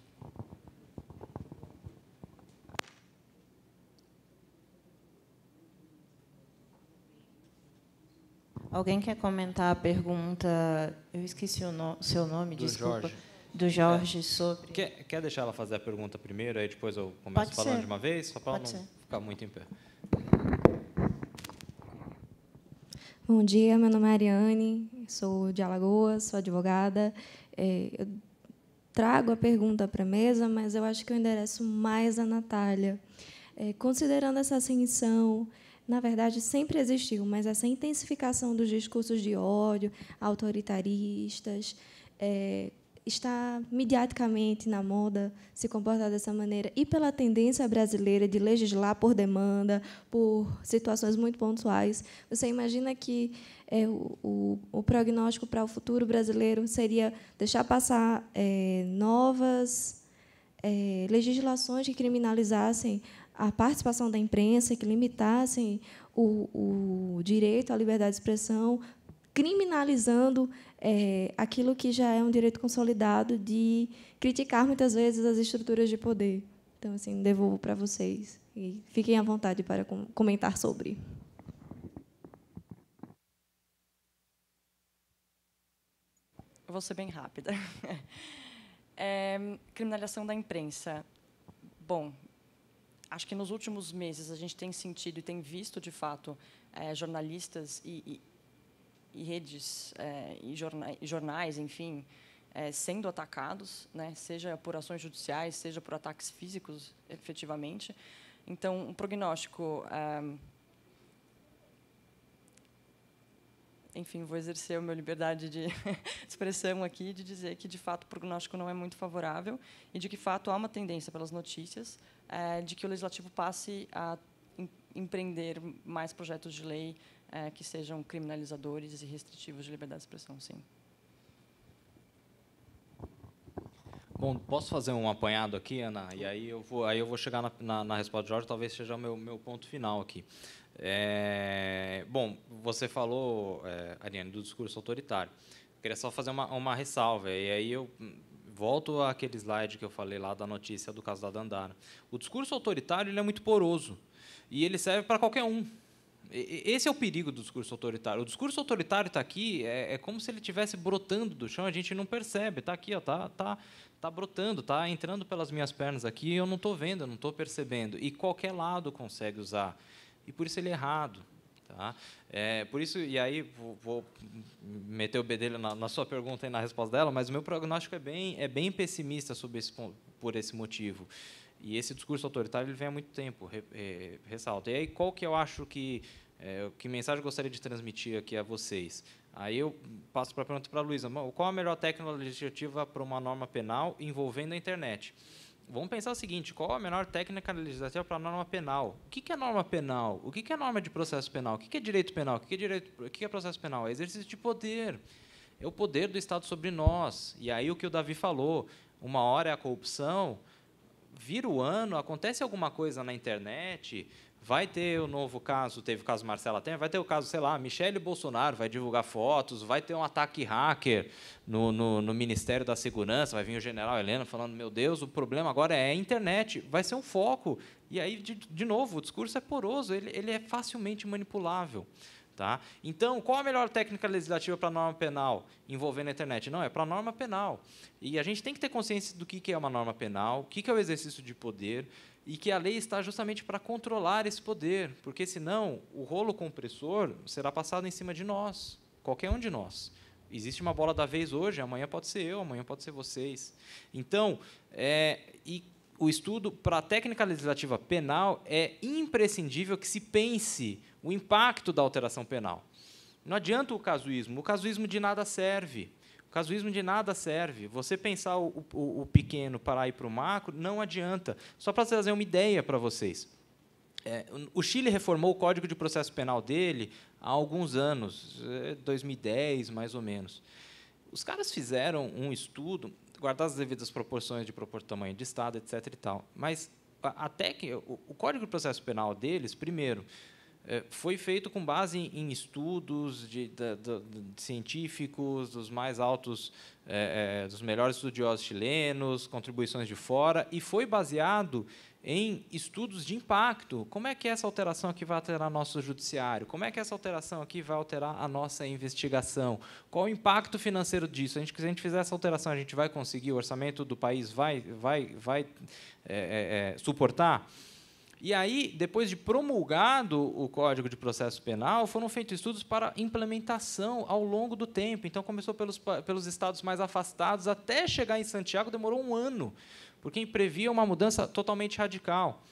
Alguém quer comentar a pergunta? Eu esqueci o no, seu nome, do desculpa. Jorge. Do é. Jorge sobre. Quer, quer deixar ela fazer a pergunta primeiro, aí depois eu começo Pode falando ser. de uma vez, só para não ser. ficar muito em pé. Bom dia, meu nome é Ariane, sou de Alagoas, sou advogada. É, eu trago a pergunta para a mesa, mas eu acho que eu endereço mais a Natália. É, considerando essa ascensão, na verdade, sempre existiu, mas essa intensificação dos discursos de ódio, autoritaristas, é, está mediaticamente na moda se comportar dessa maneira e pela tendência brasileira de legislar por demanda, por situações muito pontuais. Você imagina que é, o, o, o, prognóstico para o futuro brasileiro seria deixar passar é, novas é, legislações que criminalizassem a participação da imprensa, que limitassem o, o direito à liberdade de expressão, criminalizando é, aquilo que já é um direito consolidado de criticar muitas vezes as estruturas de poder. Então, assim, devolvo para vocês e fiquem à vontade para comentar sobre. Eu vou ser bem rápida. É, criminalização da imprensa. Bom, acho que nos últimos meses a gente tem sentido e tem visto, de fato, é, jornalistas e, e, e redes é, e, jornais, enfim, é, sendo atacados, né, seja por ações judiciais, seja por ataques físicos, efetivamente. Então, um prognóstico enfim, vou exercer a minha liberdade de expressão aqui de dizer que, de fato, o prognóstico não é muito favorável e de que, de fato, há uma tendência pelas notícias é, de que o legislativo passe a empreender mais projetos de lei é, que sejam criminalizadores e restritivos de liberdade de expressão, sim. Bom, posso fazer um apanhado aqui, Ana? E aí eu vou, aí eu vou chegar na, na, na resposta de Jorge, talvez seja o meu, meu ponto final aqui. É, bom, você falou, é, Ariane, do discurso autoritário. Eu queria só fazer uma, uma ressalva, e aí eu hum, volto àquele slide que eu falei lá da notícia do caso da Dandara. O discurso autoritário ele é muito poroso, e ele serve para qualquer um. Esse é o perigo do discurso autoritário. O discurso autoritário está aqui, é, é, como se ele estivesse brotando do chão, a gente não percebe. Está aqui, está tá, tá brotando, está entrando pelas minhas pernas aqui, eu não estou vendo, não estou percebendo. E qualquer lado consegue usar e por isso ele é errado. Tá? É, por isso, e aí vou, vou meter o bedelho na, na, sua pergunta e na resposta dela, mas o meu prognóstico é bem, é bem pessimista sobre esse, por esse motivo. E esse discurso autoritário ele vem há muito tempo, re, re, é, ressalta. E aí, qual que eu acho que. É, que mensagem eu gostaria de transmitir aqui a vocês? Aí eu passo para a pergunta para a Luísa: qual a melhor técnica legislativa para uma norma penal envolvendo a internet? vamos pensar o seguinte: qual a menor técnica legislativa para a norma penal? O que é norma penal? O que é norma de processo penal? O que é direito penal? O que é, direito, o que é processo penal? É exercício de poder. É o poder do Estado sobre nós. E aí o que o Davi falou: uma hora é a corrupção, vira o ano, acontece alguma coisa na internet, Vai ter o novo caso, teve o caso Marcela Temer, vai ter o caso, sei lá, Michele Bolsonaro vai divulgar fotos, vai ter um ataque hacker no, no, no, Ministério da Segurança, vai vir o general Helena falando, meu Deus, o problema agora é a internet, vai ser um foco. E aí, de, de novo, o discurso é poroso, ele, ele é facilmente manipulável. Tá? Então, qual a melhor técnica legislativa para a norma penal envolvendo a internet? Não, é para a norma penal. E a gente tem que ter consciência do que é uma norma penal, o que é o exercício de poder, e que a lei está justamente para controlar esse poder, porque senão o rolo compressor será passado em cima de nós, qualquer um de nós. Existe uma bola da vez hoje, amanhã pode ser eu, amanhã pode ser vocês. Então, é, e o estudo para a técnica legislativa penal é imprescindível que se pense o impacto da alteração penal. Não adianta o casuísmo. O casuísmo de nada serve. O casuísmo de nada serve. Você pensar o, o, o pequeno para ir para o macro, não adianta. Só para trazer uma ideia para vocês. É, o Chile reformou o Código de Processo Penal dele há alguns anos, 2010 é, mais ou menos. Os caras fizeram um estudo guardar as devidas proporções de propor tamanho de Estado, etc. E tal. Mas até que o, o Código de Processo Penal deles, primeiro, é, foi feito com base em, estudos de, de, de, de científicos dos mais altos, é, é, dos melhores estudiosos chilenos, contribuições de fora, e foi baseado em estudos de impacto. Como é que essa alteração aqui vai alterar nosso judiciário? Como é que essa alteração aqui vai alterar a nossa investigação? Qual o impacto financeiro disso? A gente, se a gente fizer essa alteração, a gente vai conseguir? O orçamento do país vai, vai, vai é, é, é suportar? E aí, depois de promulgado o Código de Processo Penal, foram feitos estudos para implementação ao longo do tempo. Então, começou pelos, pelos estados mais afastados, até chegar em Santiago demorou um ano porque previa uma mudança totalmente radical.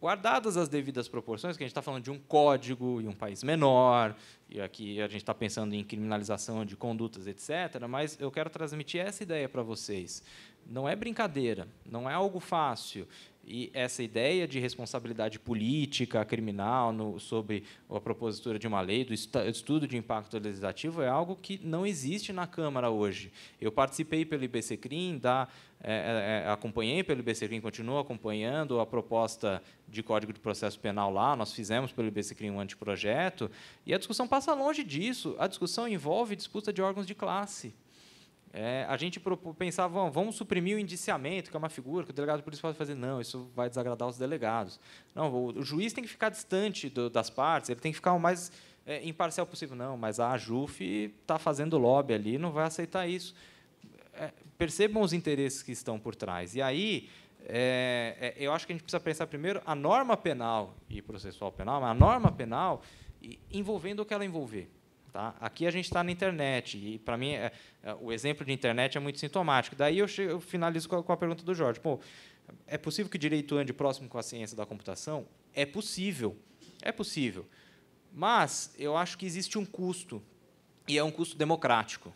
Guardadas as devidas proporções, que a gente está falando de um código e um país menor, e aqui a gente está pensando em criminalização de condutas, etc., mas eu quero transmitir essa ideia para vocês. Não é brincadeira, não é algo fácil. E essa ideia de responsabilidade política, criminal, no, sobre a propositura de uma lei, do estudo de impacto legislativo, é algo que não existe na Câmara hoje. Eu participei pelo IBCCRIM, da, é, é, é, acompanhei pelo IBCCRIM, continuo acompanhando a proposta de Código de Processo Penal lá, nós fizemos pelo IBCCRIM um anteprojeto, e a discussão passa longe disso. A discussão envolve disputa de órgãos de classe é, a gente pensava, vamos, suprimir o indiciamento, que é uma figura que o delegado de polícia pode fazer. Não, isso vai desagradar os delegados. Não, o, o juiz tem que ficar distante do, das partes, ele tem que ficar o mais é, imparcial possível. Não, mas a AJUF está fazendo lobby ali, não vai aceitar isso. É, percebam os interesses que estão por trás. E aí, é, é, eu acho que a gente precisa pensar primeiro a norma penal e processual penal, mas a norma penal envolvendo o que ela envolver. Tá? Aqui a gente está na internet, e para mim é, é, o exemplo de internet é muito sintomático. Daí eu, chego, eu finalizo com a, com a, pergunta do Jorge. Pô, é possível que o direito ande próximo com a ciência da computação? É possível. É possível. Mas eu acho que existe um custo, e é um custo democrático.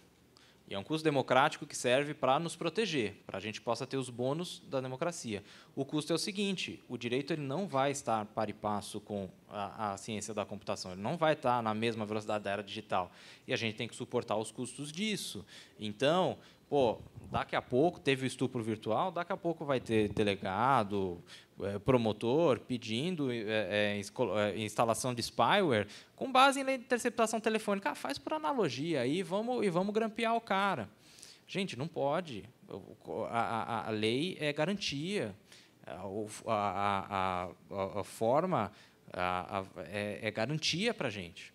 E é um custo democrático que serve para nos proteger, para a gente possa ter os bônus da democracia. O custo é o seguinte: o direito ele não vai estar par e passo com a, a, ciência da computação. Ele não vai estar na mesma velocidade da era digital. E a gente tem que suportar os custos disso. Então, pô, daqui a pouco teve o estupro virtual, daqui a pouco vai ter delegado, é, promotor pedindo é, é, é, instalação de spyware com base em interceptação telefônica. Ah, faz por analogia aí, vamos e vamos grampear o cara. Gente, não pode. A, a, a lei é garantia. É, a, a forma a, a, é, é garantia para a gente.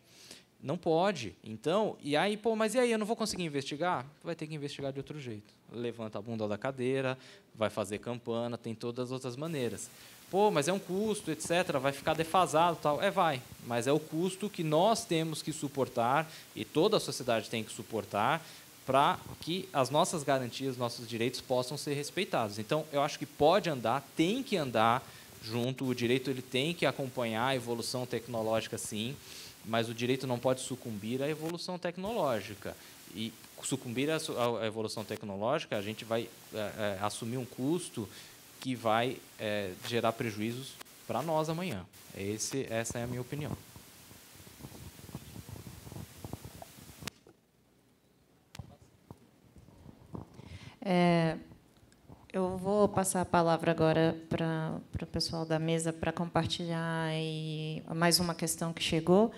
Não pode. Então, e aí, pô, mas e aí, eu não vou conseguir investigar? Vai ter que investigar de outro jeito. Levanta a bunda da cadeira, vai fazer campana, tem todas as outras maneiras. Pô, mas é um custo, etc., vai ficar defasado tal. É, vai. Mas é o custo que nós temos que suportar e toda a sociedade tem que suportar para que as nossas garantias, nossos direitos possam ser respeitados. Então, eu acho que pode andar, tem que andar junto. O direito ele tem que acompanhar a evolução tecnológica, sim, mas o direito não pode sucumbir à evolução tecnológica. E sucumbir à evolução tecnológica, a gente vai é, é, assumir um custo que vai é, gerar prejuízos para nós amanhã. Esse, essa é a minha opinião. passar a palavra agora para, para o pessoal da mesa para compartilhar mais uma questão que chegou.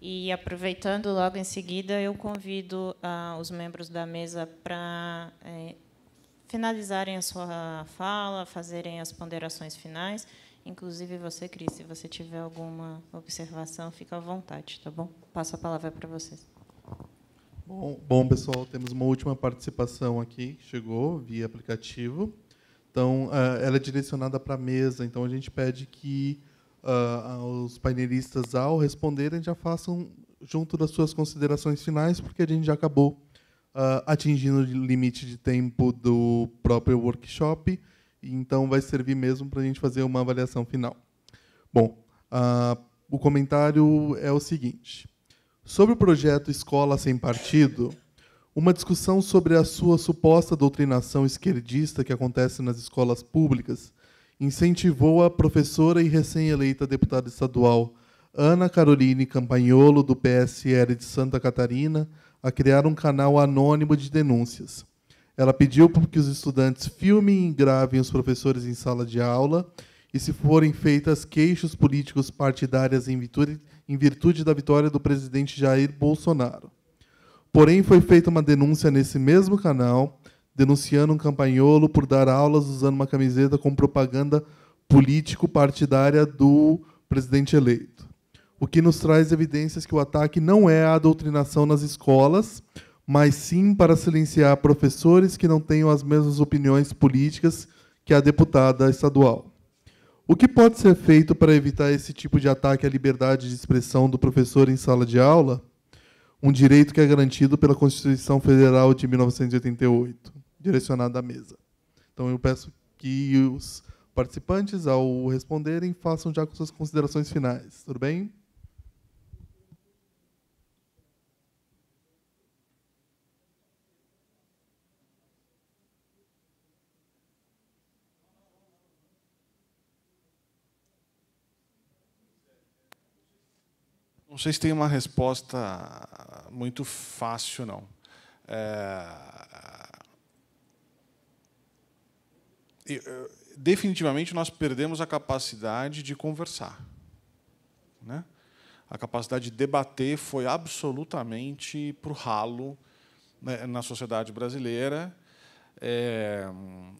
E, aproveitando, logo em seguida, eu convido ah, os membros da mesa para é, finalizarem a sua fala, fazerem as ponderações finais. Inclusive você, Cris, se você tiver alguma observação, fica à vontade, tá bom? Passo a palavra para vocês. Bom, bom, pessoal, temos uma última participação aqui que chegou via aplicativo. Então, eh, ela é direcionada para a mesa. Então, a gente pede que uh, os painelistas, ao responderem, já façam junto das suas considerações finais, porque a gente já acabou uh, atingindo o limite de tempo do próprio workshop. Então, vai servir mesmo para a gente fazer uma avaliação final. Bom, uh, o comentário é o seguinte. Sobre o projeto Escola Sem Partido, uma discussão sobre a sua suposta doutrinação esquerdista que acontece nas escolas públicas incentivou a professora e recém-eleita deputada estadual Ana Caroline Campagnolo, do PSL de Santa Catarina, a criar um canal anônimo de denúncias. Ela pediu que os estudantes filmem e gravem os professores em sala de aula e, se forem feitas queixas políticos partidárias em virtude, em virtude da vitória do presidente Jair Bolsonaro. Porém, foi feita uma denúncia nesse mesmo canal, denunciando um campanholo por dar aulas usando uma camiseta com propaganda político-partidária do presidente eleito. O que nos traz evidências que o ataque não é a doutrinação nas escolas, mas sim para silenciar professores que não tenham as mesmas opiniões políticas que a deputada estadual. O que pode ser feito para evitar esse tipo de ataque à liberdade de expressão do professor em sala de aula? um direito que é garantido pela Constituição Federal de 1988, direcionado à mesa. Então eu peço que os participantes, ao responderem, façam já com suas considerações finais. Tudo bem? sei se tem uma resposta muito fácil, não. É... Definitivamente, nós perdemos a capacidade de conversar. Né? A capacidade de debater foi absolutamente para o ralo né, na sociedade brasileira. É,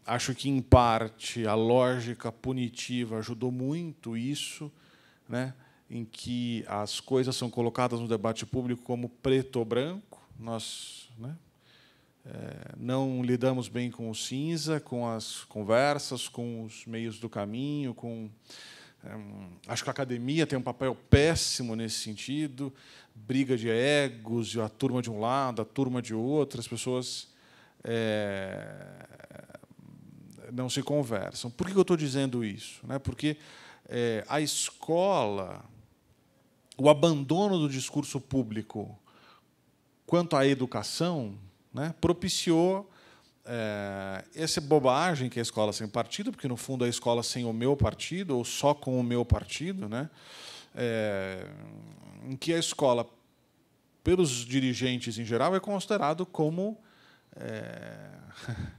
acho que, em parte, a lógica punitiva ajudou muito isso. Né? em que as coisas são colocadas no debate público como preto ou branco. Nós né, é, não lidamos bem com o cinza, com as conversas, com os meios do caminho, com é, acho que a academia tem um papel péssimo nesse sentido, briga de egos, a turma de um lado, a turma de outro, as pessoas é, não se conversam. Por que eu estou dizendo isso? Né, porque é, a escola o abandono do discurso público quanto à educação né, propiciou é, essa bobagem que é a escola sem partido, porque no fundo é a escola sem o meu partido ou só com o meu partido, né, é, em que a escola, pelos dirigentes em geral, é considerado como eh,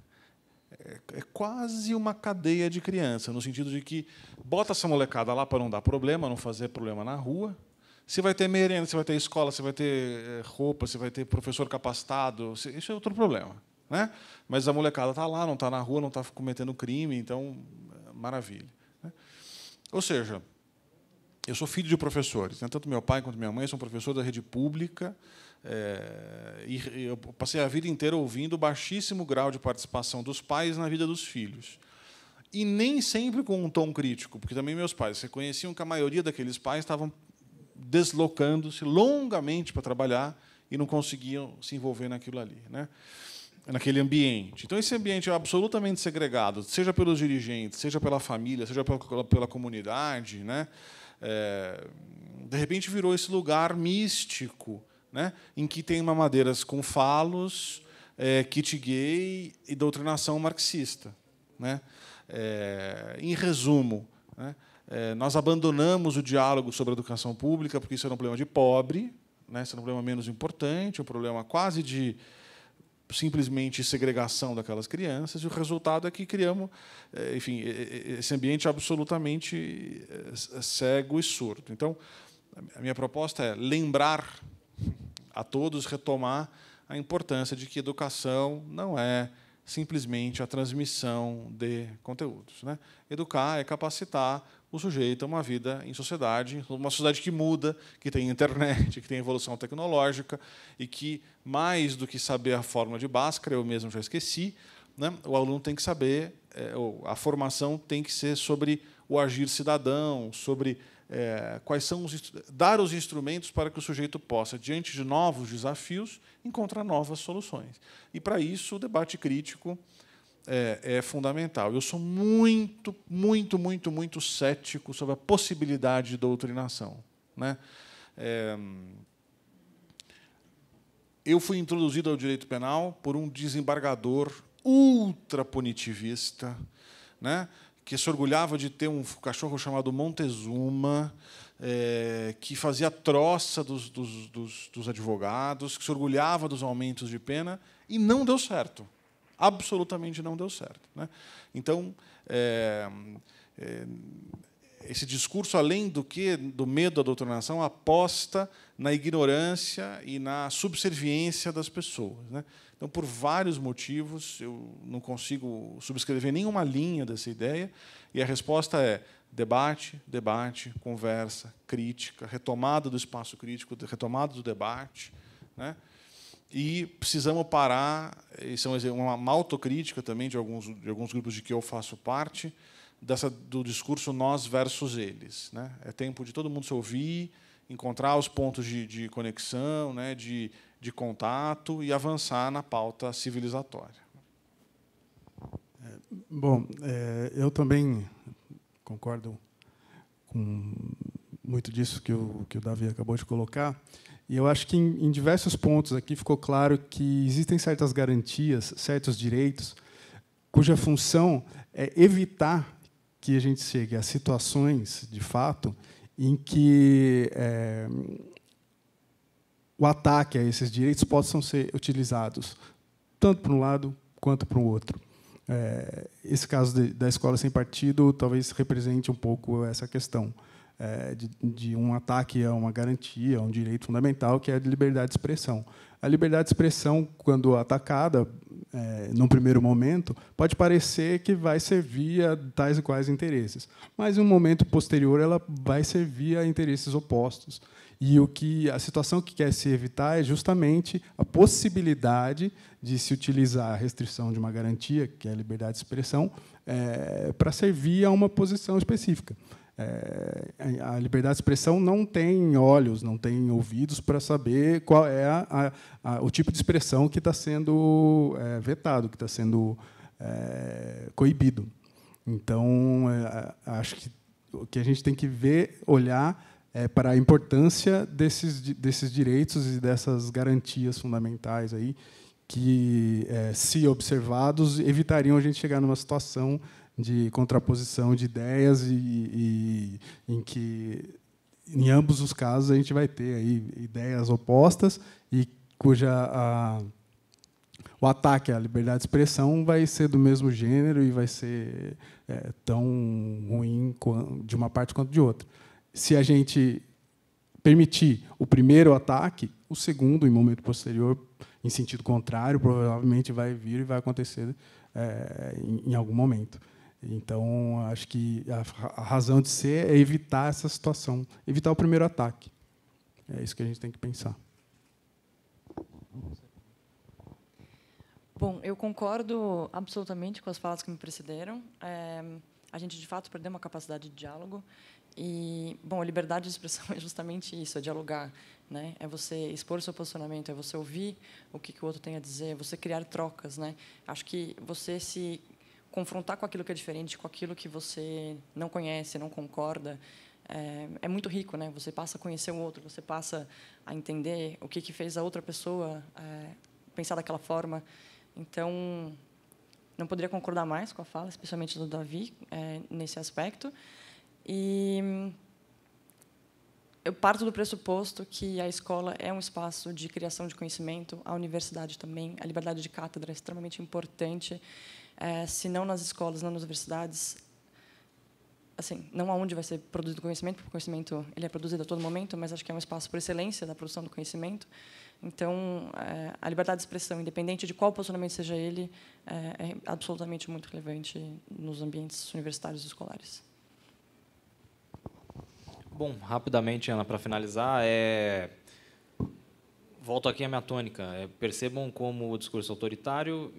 é, é quase uma cadeia de criança, no sentido de que bota essa molecada lá para não dar problema, não fazer problema na rua, você vai ter merenda, você vai ter escola, você vai ter eh, roupa, você vai ter professor capacitado. Isso é outro problema. Né? Mas a molecada está lá, não está na rua, não está cometendo crime, então, eh, maravilha. Né? Ou seja, eu sou filho de professores. Né? Tanto meu pai quanto minha mãe são professores da rede pública. É, e eu passei a vida inteira ouvindo o baixíssimo grau de participação dos pais na vida dos filhos e nem sempre com um tom crítico, porque também meus pais reconheciam que a maioria daqueles pais estavam deslocando-se longamente para trabalhar e não conseguiam se envolver naquilo ali, né? naquele ambiente. Então, esse ambiente é absolutamente segregado, seja pelos dirigentes, seja pela família, seja pela, pela comunidade. Né? É, de repente, virou esse lugar místico, né? em que tem mamadeiras com falos, é, kit gay e doutrinação marxista. Né? É, em resumo, né? É, nós abandonamos o diálogo sobre a educação pública, porque isso era um problema de pobre, né? isso era um problema menos importante, um problema quase de simplesmente segregação daquelas crianças, e o resultado é que criamos é, enfim, esse ambiente absolutamente é, cego e surdo. Então, a minha proposta é lembrar a todos, retomar a importância de que educação não é simplesmente a transmissão de conteúdos. Né? Educar é capacitar o sujeito a uma vida em sociedade, uma sociedade que muda, que tem internet, que tem evolução tecnológica e que, mais do que saber a fórmula de Bhaskara, eu mesmo já esqueci, né? o aluno tem que saber, é, a formação tem que ser sobre o agir cidadão, sobre é, quais são os dar os instrumentos para que o sujeito possa, diante de novos desafios, encontrar novas soluções. E para isso o debate crítico é, é, fundamental. Eu sou muito, muito, muito, muito cético sobre a possibilidade de doutrinação. Né? É... eu fui introduzido ao direito penal por um desembargador ultra punitivista, né? que se orgulhava de ter um cachorro chamado Montezuma, é, que fazia troça dos, dos, dos, dos advogados, que se orgulhava dos aumentos de pena, e não deu certo absolutamente não deu certo. Né? Então, é, é, esse discurso, além do que do medo da doutrinação, aposta na ignorância e na subserviência das pessoas. Né? Então, por vários motivos, eu não consigo subscrever nenhuma linha dessa ideia, e a resposta é debate, debate, conversa, crítica, retomada do espaço crítico, retomada do debate. Né? E precisamos parar, isso é uma autocrítica também de alguns, de alguns grupos de que eu faço parte, dessa, do discurso nós versus eles. Né? É tempo de todo mundo se ouvir, encontrar os pontos de, de conexão, né? de, de contato e avançar na pauta civilizatória. É, bom, é, eu também concordo com muito disso que o, que o Davi acabou de colocar. E eu acho que em, em diversos pontos aqui ficou claro que existem certas garantias, certos direitos, cuja função é evitar que a gente chegue a situações, de fato, em que é, o ataque a esses direitos possam ser utilizados tanto para um lado quanto para o outro. É, esse caso de, da escola sem partido talvez represente um pouco essa questão é, de, de, um ataque a uma garantia, a um direito fundamental, que é a liberdade de expressão. A liberdade de expressão, quando atacada, é, num primeiro momento, pode parecer que vai servir a tais e quais interesses, mas, em um momento posterior, ela vai servir a interesses opostos. E o que a situação que quer se evitar é justamente a possibilidade de se utilizar a restrição de uma garantia, que é a liberdade de expressão, é, para servir a uma posição específica. É, a liberdade de expressão não tem olhos, não tem ouvidos para saber qual é a, a, a, o tipo de expressão que está sendo é, vetado, que está sendo é, coibido. Então, é, acho que o que a gente tem que ver, olhar é para a importância desses, desses direitos e dessas garantias fundamentais aí, que, é, se observados, evitariam a gente chegar numa situação de contraposição de ideias e, e em que em ambos os casos a gente vai ter aí ideias opostas e cuja a, o ataque à liberdade de expressão vai ser do mesmo gênero e vai ser é, tão ruim de uma parte quanto de outra. Se a gente permitir o primeiro ataque, o segundo, em momento posterior, em sentido contrário, provavelmente vai vir e vai acontecer é, em, em algum momento. Então, acho que a, razão de ser é evitar essa situação, evitar o primeiro ataque. É isso que a gente tem que pensar. Bom, eu concordo absolutamente com as falas que me precederam. É, a gente, de fato, perdeu uma capacidade de diálogo. E, bom, a liberdade de expressão é justamente isso, é dialogar, né? É você expor seu posicionamento, é você ouvir o que, que o outro tem a dizer, é você criar trocas, né? Acho que você se confrontar com aquilo que é diferente, com aquilo que você não conhece, não concorda, é, é, muito rico, né? Você passa a conhecer o outro, você passa a entender o que que fez a outra pessoa é, pensar daquela forma. Então, não poderia concordar mais com a fala, especialmente do Davi é, nesse aspecto. E eu parto do pressuposto que a escola é um espaço de criação de conhecimento, a universidade também, a liberdade de cátedra é extremamente importante é, se não nas escolas, não nas universidades, assim, não aonde vai ser produzido o conhecimento, porque o conhecimento ele é produzido a todo momento, mas acho que é um espaço por excelência da produção do conhecimento. Então, é, a liberdade de expressão, independente de qual posicionamento seja ele, é, é absolutamente muito relevante nos ambientes universitários e escolares. Bom, rapidamente, Ana, para finalizar, é... volto aqui à minha tônica. É, percebam como o discurso autoritário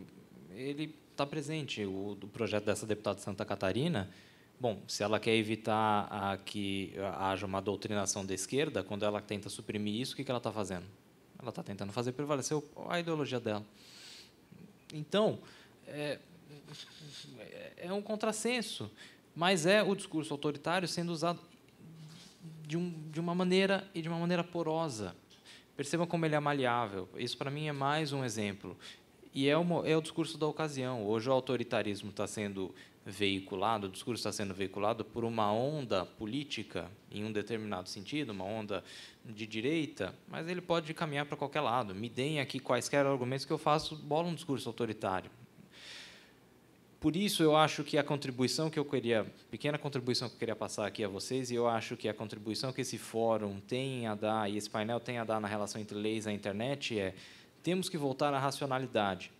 ele está presente o do projeto dessa deputada de Santa Catarina. Bom, se ela quer evitar a, que haja uma doutrinação da esquerda, quando ela tenta suprimir isso, o que, que ela está fazendo? Ela está tentando fazer prevalecer a ideologia dela. Então, é, é, é um contrassenso, mas é o discurso autoritário sendo usado de, um, de uma maneira e de uma maneira porosa. Perceba como ele é maleável. Isso, para mim, é mais um exemplo. E é, uma, é o discurso da ocasião. Hoje o autoritarismo está sendo veiculado, o discurso está sendo veiculado por uma onda política, em um determinado sentido, uma onda de direita, mas ele pode caminhar para qualquer lado. Me deem aqui quaisquer argumentos que eu faço, bola um discurso autoritário. Por isso, eu acho que a contribuição que eu queria, pequena contribuição que eu queria passar aqui a vocês, e eu acho que a contribuição que esse fórum tem a dar, e esse painel tem a dar na relação entre leis e a internet é temos que voltar à racionalidade.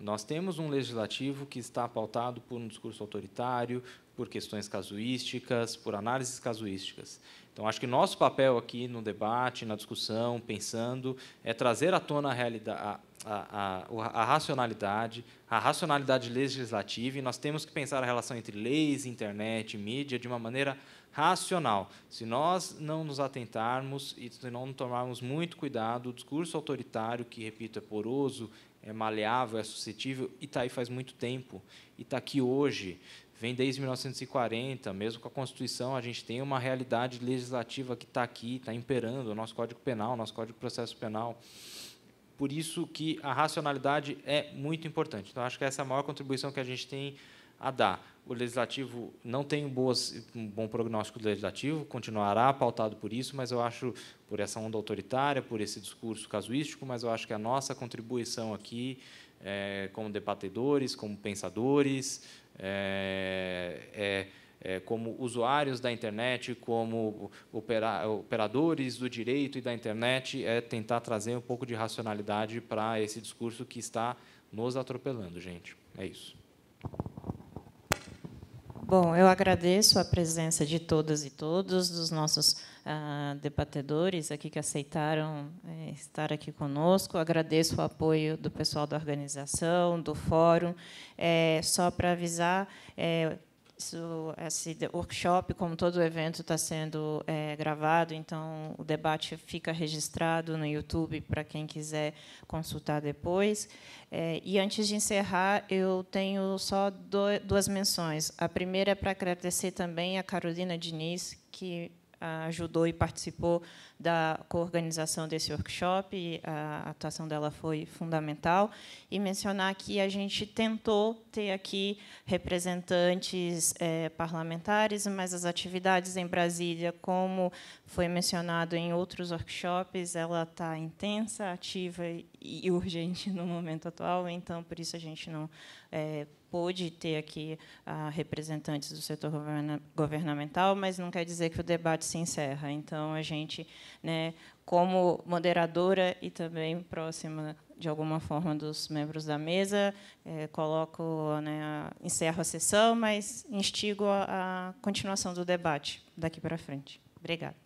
Nós temos um legislativo que está pautado por um discurso autoritário, por questões casuísticas, por análises casuísticas. Então, acho que nosso papel aqui no debate, na discussão, pensando, é trazer à tona a, realidade, a, a, a racionalidade, a racionalidade legislativa, e nós temos que pensar a relação entre leis, internet, mídia de uma maneira racional. Se nós não nos atentarmos e se não tomarmos muito cuidado, o discurso autoritário, que, repito, é poroso, é maleável, é suscetível, e está aí faz muito tempo, e está aqui hoje, vem desde 1940, mesmo com a Constituição, a gente tem uma realidade legislativa que está aqui, está imperando, o nosso Código Penal, o nosso Código de Processo Penal. Por isso que a racionalidade é muito importante. Então, acho que essa é a maior contribuição que a gente tem a dar o legislativo não tem boas, um bom prognóstico do legislativo, continuará pautado por isso, mas eu acho, por essa onda autoritária, por esse discurso casuístico, mas eu acho que a nossa contribuição aqui, é, como debatedores, como pensadores, é, é, é como usuários da internet, como opera, operadores do direito e da internet, é tentar trazer um pouco de racionalidade para esse discurso que está nos atropelando, gente. É isso. Bom, eu agradeço a presença de todas e todos, dos nossos ah, debatedores aqui que aceitaram eh, estar aqui conosco. Agradeço o apoio do pessoal da organização, do fórum. É, só para avisar, é, isso, esse workshop, como todo o evento, está sendo é, gravado, então o debate fica registrado no YouTube para quem quiser consultar depois. É, e antes de encerrar, eu tenho só do, duas menções. A primeira é para agradecer também a Carolina Diniz, que ajudou e participou da coorganização desse workshop, a atuação dela foi fundamental, e mencionar que a gente tentou ter aqui representantes é, parlamentares, mas as atividades em Brasília, como foi mencionado em outros workshops, ela está intensa, ativa e urgente no momento atual, então, por isso, a gente não é, pôde ter aqui ah, representantes do setor governamental, mas não quer dizer que o debate se encerra. Então, a gente, né, como moderadora e também próxima de alguma forma dos membros da mesa, eh, coloco, né, encerro a sessão, mas instigo a, a continuação do debate daqui para frente. Obrigada.